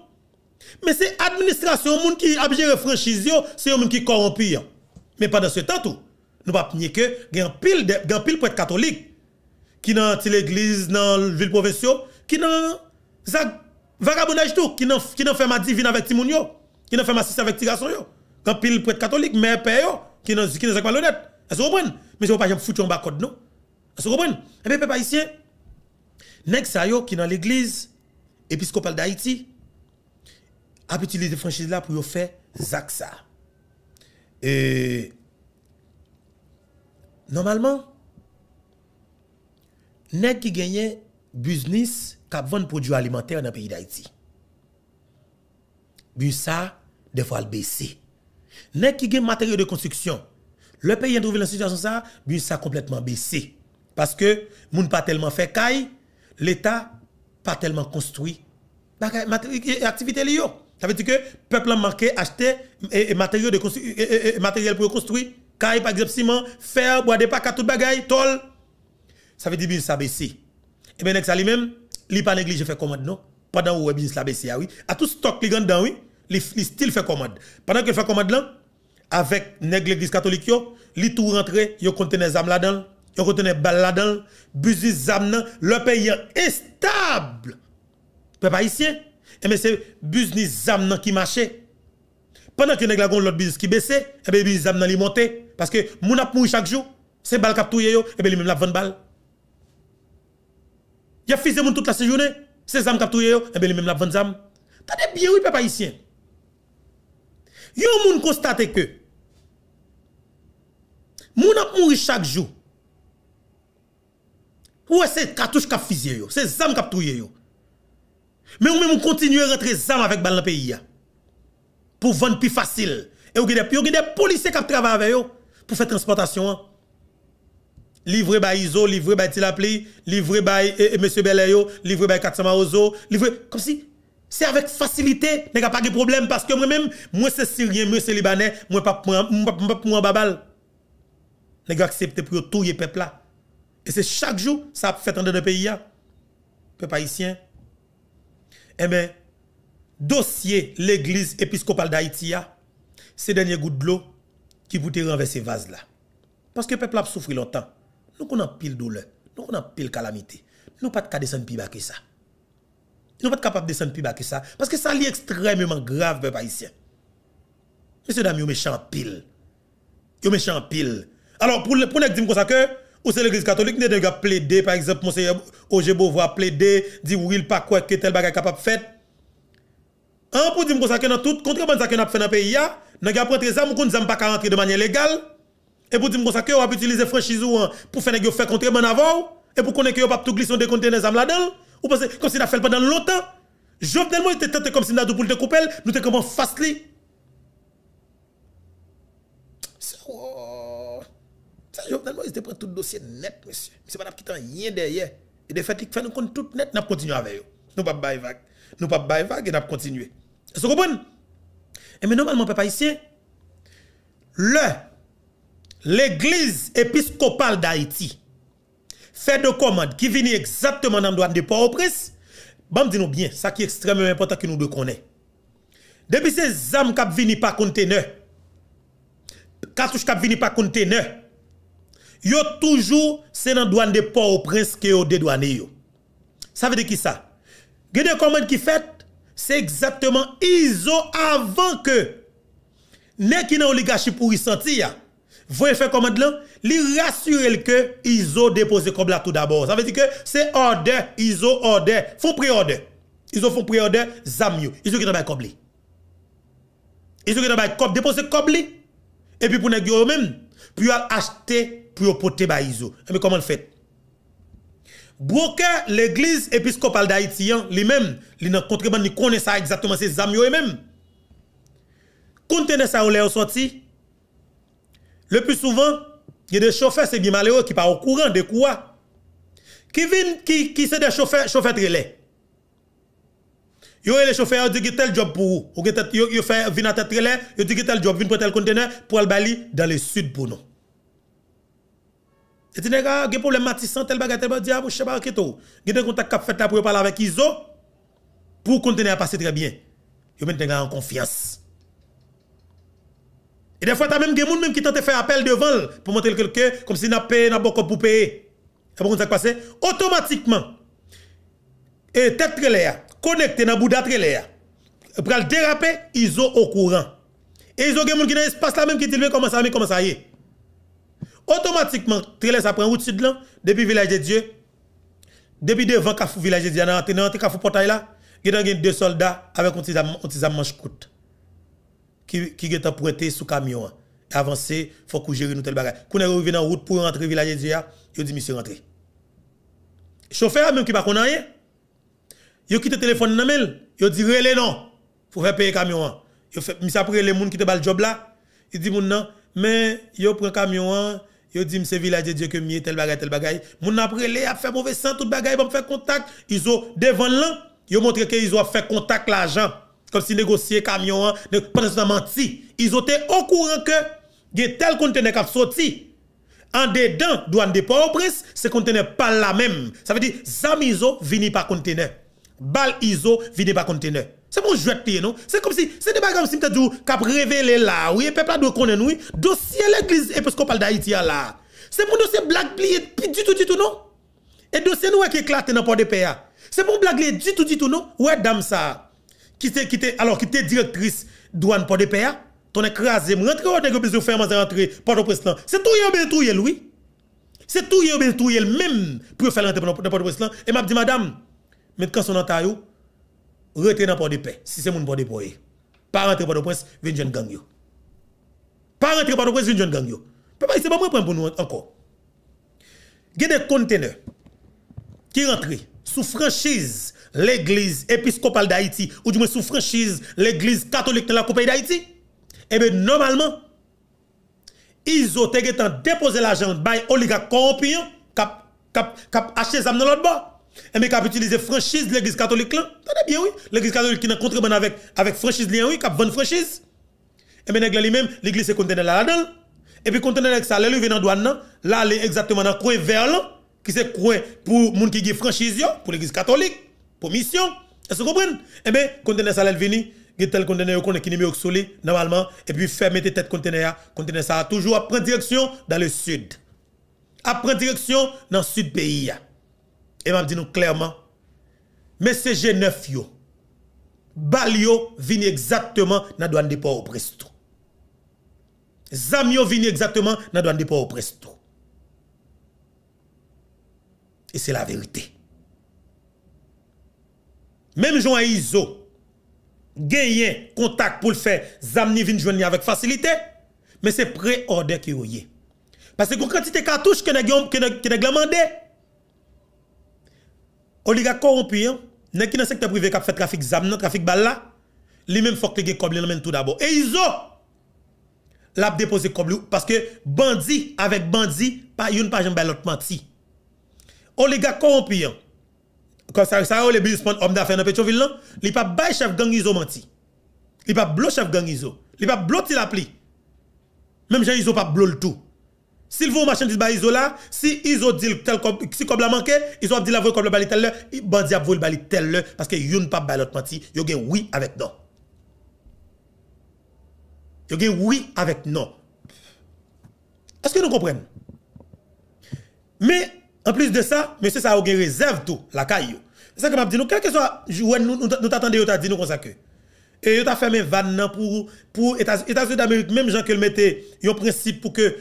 Mais c'est l'administration, monde qui a géré franchise, c'est un monde qui corrompu. Mais pendant ce temps, tout, nous ne pouvons pas nier que, pile y a pile de prêtre catholique qui dans l'église, dans la ville provinciale, qui dans Vagabondage tout, qui n'en fait ma divine avec Timounio, qui n'en fait ma siste avec Tigasson, quand pile prêtre catholique, mais père, qui n'a pas l'honnête. Est-ce que vous comprenez Mais je ne pas j'en foutu en bas code, non Est-ce que vous comprenez Et eh bien, peuple haïtien, nèg sa yo qui dans l'église épiscopale d'Haïti, a utilisé franchise là pour faire sa. Et normalement, nèg qui gagnait business kap vendre produits alimentaires dans le pays d'Haïti. Bu ça, des fois, le baisser. Nèg qui matériaux de construction, le pays a trouvé dans situation ça, bu ça complètement baissé. Parce que, moun pas tellement fait caille, l'État pas tellement construit. Activité Ça veut dire que peuple a manqué acheter et, matériaux de matériel pour construire. Caille, par exemple, ciment, fer, bois de tout bagaille, tôle. Ça veut dire que ça baissé. Et bien, ça lui-même, li pas négligé fait commande non pendant ou business la baisse ben, ah oui à tout stock li dans oui li, style fait commande pendant qu'il fait commande là avec nèg l'église catholique yo li tout rentré yo conteneur zam là dedans yo conteneur balle là dedans business zam nan le pays instable peuple haïtien et eh mais ben, c'est business zam qui marchait pendant que nèg la l'autre business qui baissait et eh ben business zam nan li montait parce que moun a mouri chaque jour c'est balle cap touye yo et eh ben lui même la vendre balle il y a fait mon toute la séjournée. Ces âmes tué, et eh bien les mêmes la vente âmes. Tenez bien, oui, papa ici. Yon moun constate que moun ap mouri chaque jour. Ou c'est cartouche qui fizye yo, c'est zam qui touye yo. Mais on même continue à rentrer zam avec bal dans pays Pour vendre plus facile. Et ou avez des policiers qui travaillent avec yo pour faire transportation. Hein livré par Iso, livré par Tilapli, livré par eh, eh, Monsieur Belayo, livré par Katsama Ozo, livré comme si c'est avec facilité, n'est pas de problème parce que moi-même, moi c'est Syrien, moi c'est Libanais, moi pas pour un babal. N'est pas accepté pour tout le peuple là. Et c'est chaque jour, ça a fait dans le pays là. Hein. Peuple haïtien. Eh bien, dossier l'église épiscopale d'Haïti, hein. c'est dernier goutte de l'eau qui vous renverser vase là. Parce que le peuple a souffert longtemps. Nous connaissons pile douleur, nous connaissons pile calamité. Nous pas de descendre plus bas que ça. Nous pas de capable de descendre plus bas que ça. Parce que ça est extrêmement grave, les haïtien. Monsieur Damien, vous méchant pile. Vous méchant pile. Alors, pour, pour nous dire comme ça que, ou c'est l'église catholique, nous avons plaidé, par exemple, Monseigneur Oger Beauvoir plaider, dit oui, il pas quoi que tel bagage capable de faire. Hein, pour dire comme ça que dans toute contrebande que nous fait dans le pays, nous avons pris ça, nous ne pas rentrer de manière légale. Et pour dire que vous utiliser franchise hein, pour faire contre avant et pour connaître que vous pas tout glisser des conteneurs là-dedans ou comme si n'a fait pendant longtemps. était tenté comme couper, nous avez comment face Ça tout dossier net monsieur. C'est pas qui rien derrière. Et fait, fait nous compte tout net, continuer avec Nous pas bailler Nous pas bailler et continuer. vous comprenez Et mais normalement papa ici le L'église épiscopale d'Haïti fait de commandes qui viennent exactement dans le douane de Port-au-Prince. Bon, dis-nous bien, ça qui est extrêmement important que nous le connaissons Depuis ces âmes qui viennent par conteneur, cartouches qui viennent par conteneur, yo toujours c'est dans douane de Port-au-Prince que yo dédouané Ça veut dire qui ça les commandes qui fait c'est exactement ISO avant que les qui dans oligarchie pour y sentir voyez faire commande là, rassurer le que ISO déposé comme tout d'abord. Ça veut dire que c'est order, ISO order, font pré-order. ISO font pré-order, zamio. ISO qui dans comme Ils ISO qui dans comme déposer dépose Et puis pour nèg même, puis acheter pour porter ba ISO. Mais comment le fait Broker l'église épiscopale d'Haïti hein, lui-même, lui dans contrebande, il connaît ça exactement ces Zamyo et même. Conteneur ça ou sorti le plus souvent, il y a des chauffeurs, c'est bien malheureux, qui pas au courant de quoi. Qui viennent, qui, qui c'est des chauffeurs, chauffeurs relais. Yo les chauffeurs dit que tel job pour vous. Ou que yo, fait vin à tête relais, yo dit que tel job viennent pour tel conteneur pour le bali dans le sud pour nous. Et tu n'as pas de problème matissant, tel bagage, tel bagage, je ne sais pas, ok, tout. Il y a des contact qui fait là pour parler avec Iso pour conteneur passer très bien. Yo maintenant en confiance. Et des fois, tu as même des gens qui tentent de faire appel devant pour montrer quelqu'un comme si n'a payé, n'a beaucoup pour payer. Et pour ça passé automatiquement, et tête à connecté dans le bout pour le déraper, ils ont au courant. Et ils ont des gens qui dans espace là même qui commence comment ça, mais comment ça y est. Automatiquement, trailer ça prend route sud là, depuis village de Dieu, depuis devant Kafou village de Dieu, dans le portail là, il y a deux soldats avec un petit manche coûte qui est emprunté sous camion avancé faut qu'on gère nous tel bagage qu'on est revenu en route pour rentrer village Dieu il dit monsieur rentrer chauffeur même qui pas connait rien il quitte téléphone dans mail il dit relé non faut faire payer camion il fait monsieur après les gens qui te le job là il dit non mais il prend camion il dit c'est village de Dieu que mieux tel bagage tel bagage Mon après les a fait mauvais sang tout bagage me faire contact ils ont devant là ils montré qu'ils ont fait contact l'argent comme si négocier camion, pas hein, de menti. Ils étaient au courant que tel conteneur qui sorti en dedans douane de Port-au-Prince, ce conteneur pas la même. Ça veut dire zam iso vini par conteneur. Bal iso vini par conteneur. C'est pour jouer non C'est comme si c'est des bagages qui si tu dit révélé là, oui, peuple doit connaître nous, dossier l'église épiscopale d'Haïti là. C'est pour dossier blague plié du tout du tout non Et dossier nous qui éclaté dans port de paix C'est pour blague du tout du tout non Ouais dame ça qui était qui était alors qui était directrice douane pour de paix ton écrasé rentre au nèg besoin faire rentrer pour le président. c'est tout bien tout lui c'est tout bien tout même pour faire rentrer dans le président. et m'a dit madame mais quand son entaillou rete dans port de paix si c'est mon port de paix pas rentrer port le prince vienne jeune gang yo pas rentrer port le prince vienne jeune gang yo papa c'est pas moi pour nous encore il conteneurs qui rentrent sous franchise l'église épiscopale d'Haïti, ou du moins sous franchise l'église catholique de la compagnie d'Haïti, eh bien, normalement, ils ont déposé l'argent par oligarque corrompus, cap, cap, cap, acheté dans l'autre bord. Et eh bien, ont utilisé franchise de l'église catholique là. bien, oui. L'église catholique qui n'a contribué avec, avec franchise lien, oui, a vendu franchise. Et eh bien, lui-même, l'église est contenue la dedans Et puis, contenue avec ça, lui vient dans la douane, là, elle est exactement dans le coin qui c'est coin pour les gens qui ont franchise, pour l'église catholique pour mission. Est-ce que vous comprenez Eh bien, conteneur ça vini, il tel conteneur qu'on est qui numéro solide normalement et puis faire tête conteneur, conteneur ça toujours à direction dans le sud. après direction dans le sud pays. Et m'a dit nous clairement g 9 yo Balio vini exactement dans douane de port au Presto. Zamio vini exactement dans douane de port au Presto. Et c'est la vérité. Même Jean ISO gagne contact pour le faire, Zamni vin joindre avec facilité, mais c'est pré-order qui est. Parce que quand tu es cartouche que nous demandé, Les corrompu, n'est hein. qui dans secteur privé qui fait trafic zam, trafic balle là, lui même faut que les coblé tout d'abord. Et ISO l'a déposé comme parce que bandit avec bandit, pas une pas de l'autre menti. Oligarque corrompu, hein quand ça, ça, les businessmen homme d'affaires dans ville là, il pas bail chef gang Iso menti. Il pas blo chef gang Iso. Il pas blo il appli. Même Jean Iso pas blo le tout. S'il vous machin dit Iso là, si Iso dit tel comme si comme la manqué, Iso a dit la voix comme le bali tel il bandi a voulu le bali parce que youn pas bail l'autre menti, yo gen oui avec non. Yo gen oui avec non. Est-ce que nous comprenons? Mais en plus de ça, monsieur ça a une réserve tout, la caille. C'est ça que m'a dit nous, quel que soit nous nous t'attendez, nous t'a dit nous comme ça que. Et il a fait un vannes pour pour États-Unis d'Amérique même gens que le mettait, un principe pour que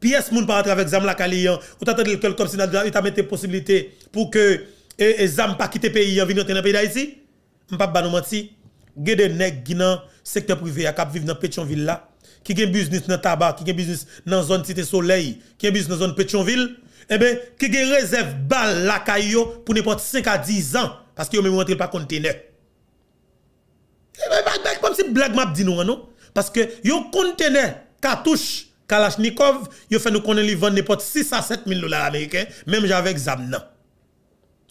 pièce moun pas entrer avec zam la de ou t'attendez quelqu'un comme si avez mis des possibilités pour que ne zam e, pas quitter pays, venir dans le pays d'Haïti. M'pas pas nous mentir. avez des nèg qui dans secteur privé qui vivent vivre dans Pétionville Qui qui gen business dans le tabac, qui gen business dans la zone Cité Soleil, qui un business dans la zone Pétionville eh bien, qui a réserve balle la caillou pour n'importe 5 à 10 ans, parce qu'ils ne même pas pas conteneur. C'est eh ben, bah, bah, comme si blague m'a dit non, non? Parce que yon conteneur, cartouche, Kalachnikov, yon fait nous connaître les vendre n'importe 6 à 7 000 dollars américains, même j'avais examen.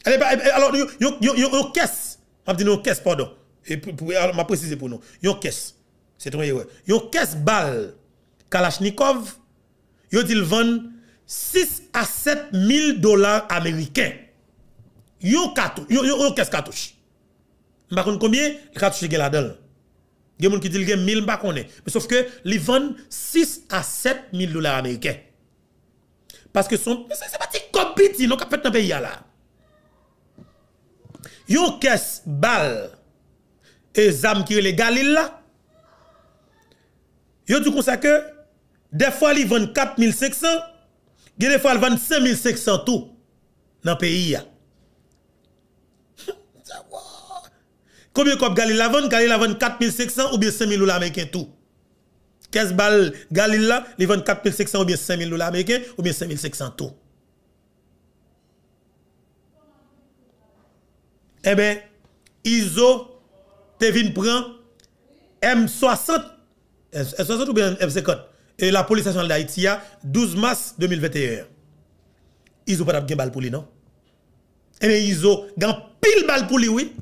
Eh ben, bah, eh, alors, yon caisse, m'a dit non, caisse, pardon. Et pour, m'a précisé pour nous, yon caisse, c'est ton yon caisse balle, Kalachnikov, yon dit le vendre 6 à 7 000 dollars américains. Yon cartouche. Yon caisse cartouche. Je ne sais combien là Il y a des gens qui disent qu'il y a 1000 Mais sauf que ils vendent 6 à 7 000 dollars américains. Parce que son. C'est pas petit copiti, non, kapet dans pays là. Yon caisse balle et zam qui sont les Galil là. Yon comme que des fois ils vendent 500. Il y a 25500 tout nan pays. ya. combien kop Galil la vende? Galil la 4 4500 ou bien 5000 dollars américains tout. 15 que Galil Il li 4 4500 ou bien 5000 dollars américains ou bien 5500 tout. Eh bien, ISO, Tevin prend M60, M60 ou bien M50? et la police nationale d'Haïti, 12 mars 2021. Ils ont pas de balle pour lui, non? Et eh ils ont pile balle pour lui, oui.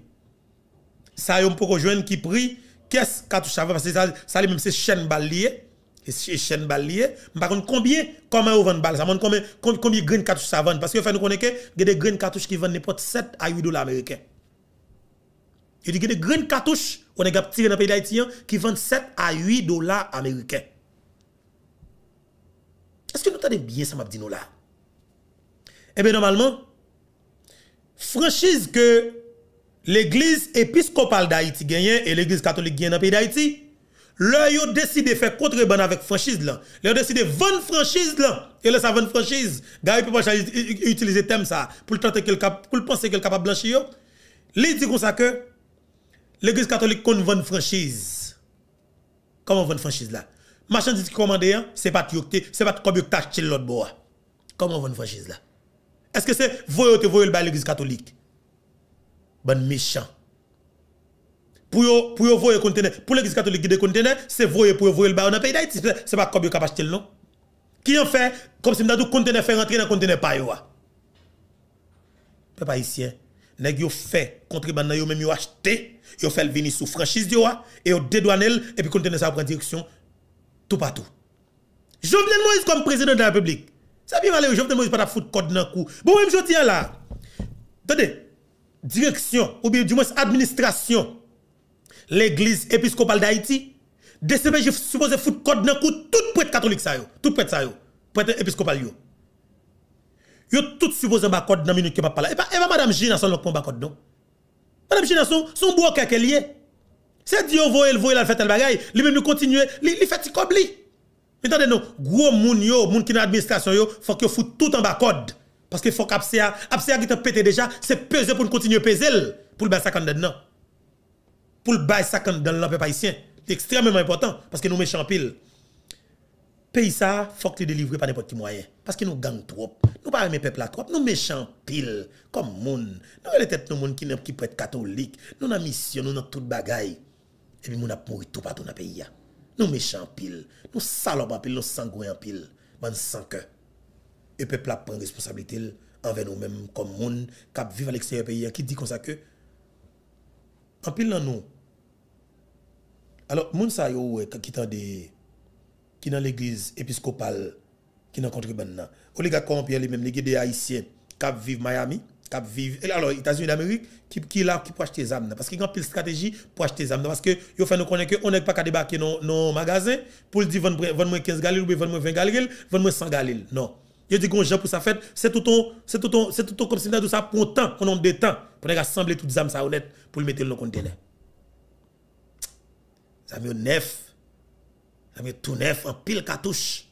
Ça, ils ont de qui prie, qu'est-ce cartouche ça parce que ça, ça même c'est chaîne balle liée. Et chaîne balle liée. Par contre, combien, comment ils vendent balle? Ça combien, combien, de graines cartouches ça vend? Parce que fait nous que des graines cartouches qui vendent n'importe 7 à 8 dollars américains. Il y a des graines cartouches, on dans pays d'Haïti, hein, qui vendent 7 à 8 dollars américains. Est-ce que nous avons bien ça, m'a dit nous là? Eh bien, normalement, franchise que l'église épiscopale d'Haïti gagne et l'église catholique gagne dans le pays d'Haïti, leur ont décidé de faire contrebande avec franchise là. Ils ont décidé de vendre franchise là. Et là, ça vend franchise. Gary peut pas utiliser thème ça pour tenter pour penser qu'il est capable de blanchir. Ils dit comme ça que l'église catholique compte vendre franchise. Comment vendre franchise là? marchandise commande hein, ce c'est pas c'est pas comme acheté l'autre bois. Comment vous une franchise là Est-ce que c'est voyer te voyer le l'église catholique Bon méchant. Pour yo pour yo voyer conteneur, pour l'église catholique qui des conteneurs c'est voyer pour voyer le bail dans pays d'Haïti, c'est pas comme yo capable acheter non Qui en fait comme si m'dadou conteneur fait rentrer dans conteneur pas yo. Peuple haïtien, nèg yo fait contre contrebande yo même yo acheté, yo fait venir sous franchise yo et yo dédouanel et puis conteneur ça prend direction tout partout. Jovenel Moïse comme président de la République. Ça bien aller, Jovenel Moïse pas de foutre code dans le coup. Bon, même je tiens là. Attendez, direction, ou bien du moins administration, l'église épiscopale d'Haïti, DCPJ supposé foutre code dans le coup tout prêtre catholique ça est. tout prêtre ça yo, prêtre épiscopal yo. Yo tout supposé ma code dans minute qui pas là. Et pas madame Ginasson l'on pas code non. Madame Ginasson, son bois est lié. C'est Dieu voyer le voit, la fait tel bagaille. lui même nous continue, Il fait comme cobli. Mais attendez nous, gros moun yo, moun qui dans l'administration yo, faut que fout tout en bas code. Parce que faut qu'Apsea, Apsea qui pété déjà, c'est pesé pour continuer peser pour le bail 50 dedans. Pour le bail 50 dans le peuple C'est extrêmement important parce que nous méchants pile. Pays ça, faut que les délivres par n'importe quel moyen. Parce que nous gang trop. Nous pas aimer peuple trop. Nous méchants pile. Comme moun. Nous les têtes nous moun qui, qui être catholique. Nous dans mission, nous tout le bagaille et puis on a mouri tout partout dans le pays. Nous méchants pile, nous salopes en pile, nous sanguins en pile, nous sans cœur. Et le peuple prend responsabilité envers nous-mêmes comme monde qui vivent à l'extérieur du pays, qui dit comme ça que, en pile dans nous. Alors, moun sa qui ont qui dans l'église épiscopale, qui dans la bande oligarque corrompu comme même les de haïtiens qui vivent Miami, qui vivent eh, alors États-Unis d'Amérique qui qui là qui pour acheter des armes parce qu'il y a une stratégie pour acheter des armes parce que yo fait nous connaître que on n'est pas qu'à débarquer dans nos magasins pour dire vendre 15 galil ou vendre 20 galil vendre 100 galil non je dis qu'on gens pour ça fait c'est tout ton c'est tout ton c'est tout ton comme si ça pour temps qu'on nombre de temps pour rassembler toutes les armes ça honnête pour lui mettre dans le conteneur ça met neuf ça met tout neuf en pile cartouche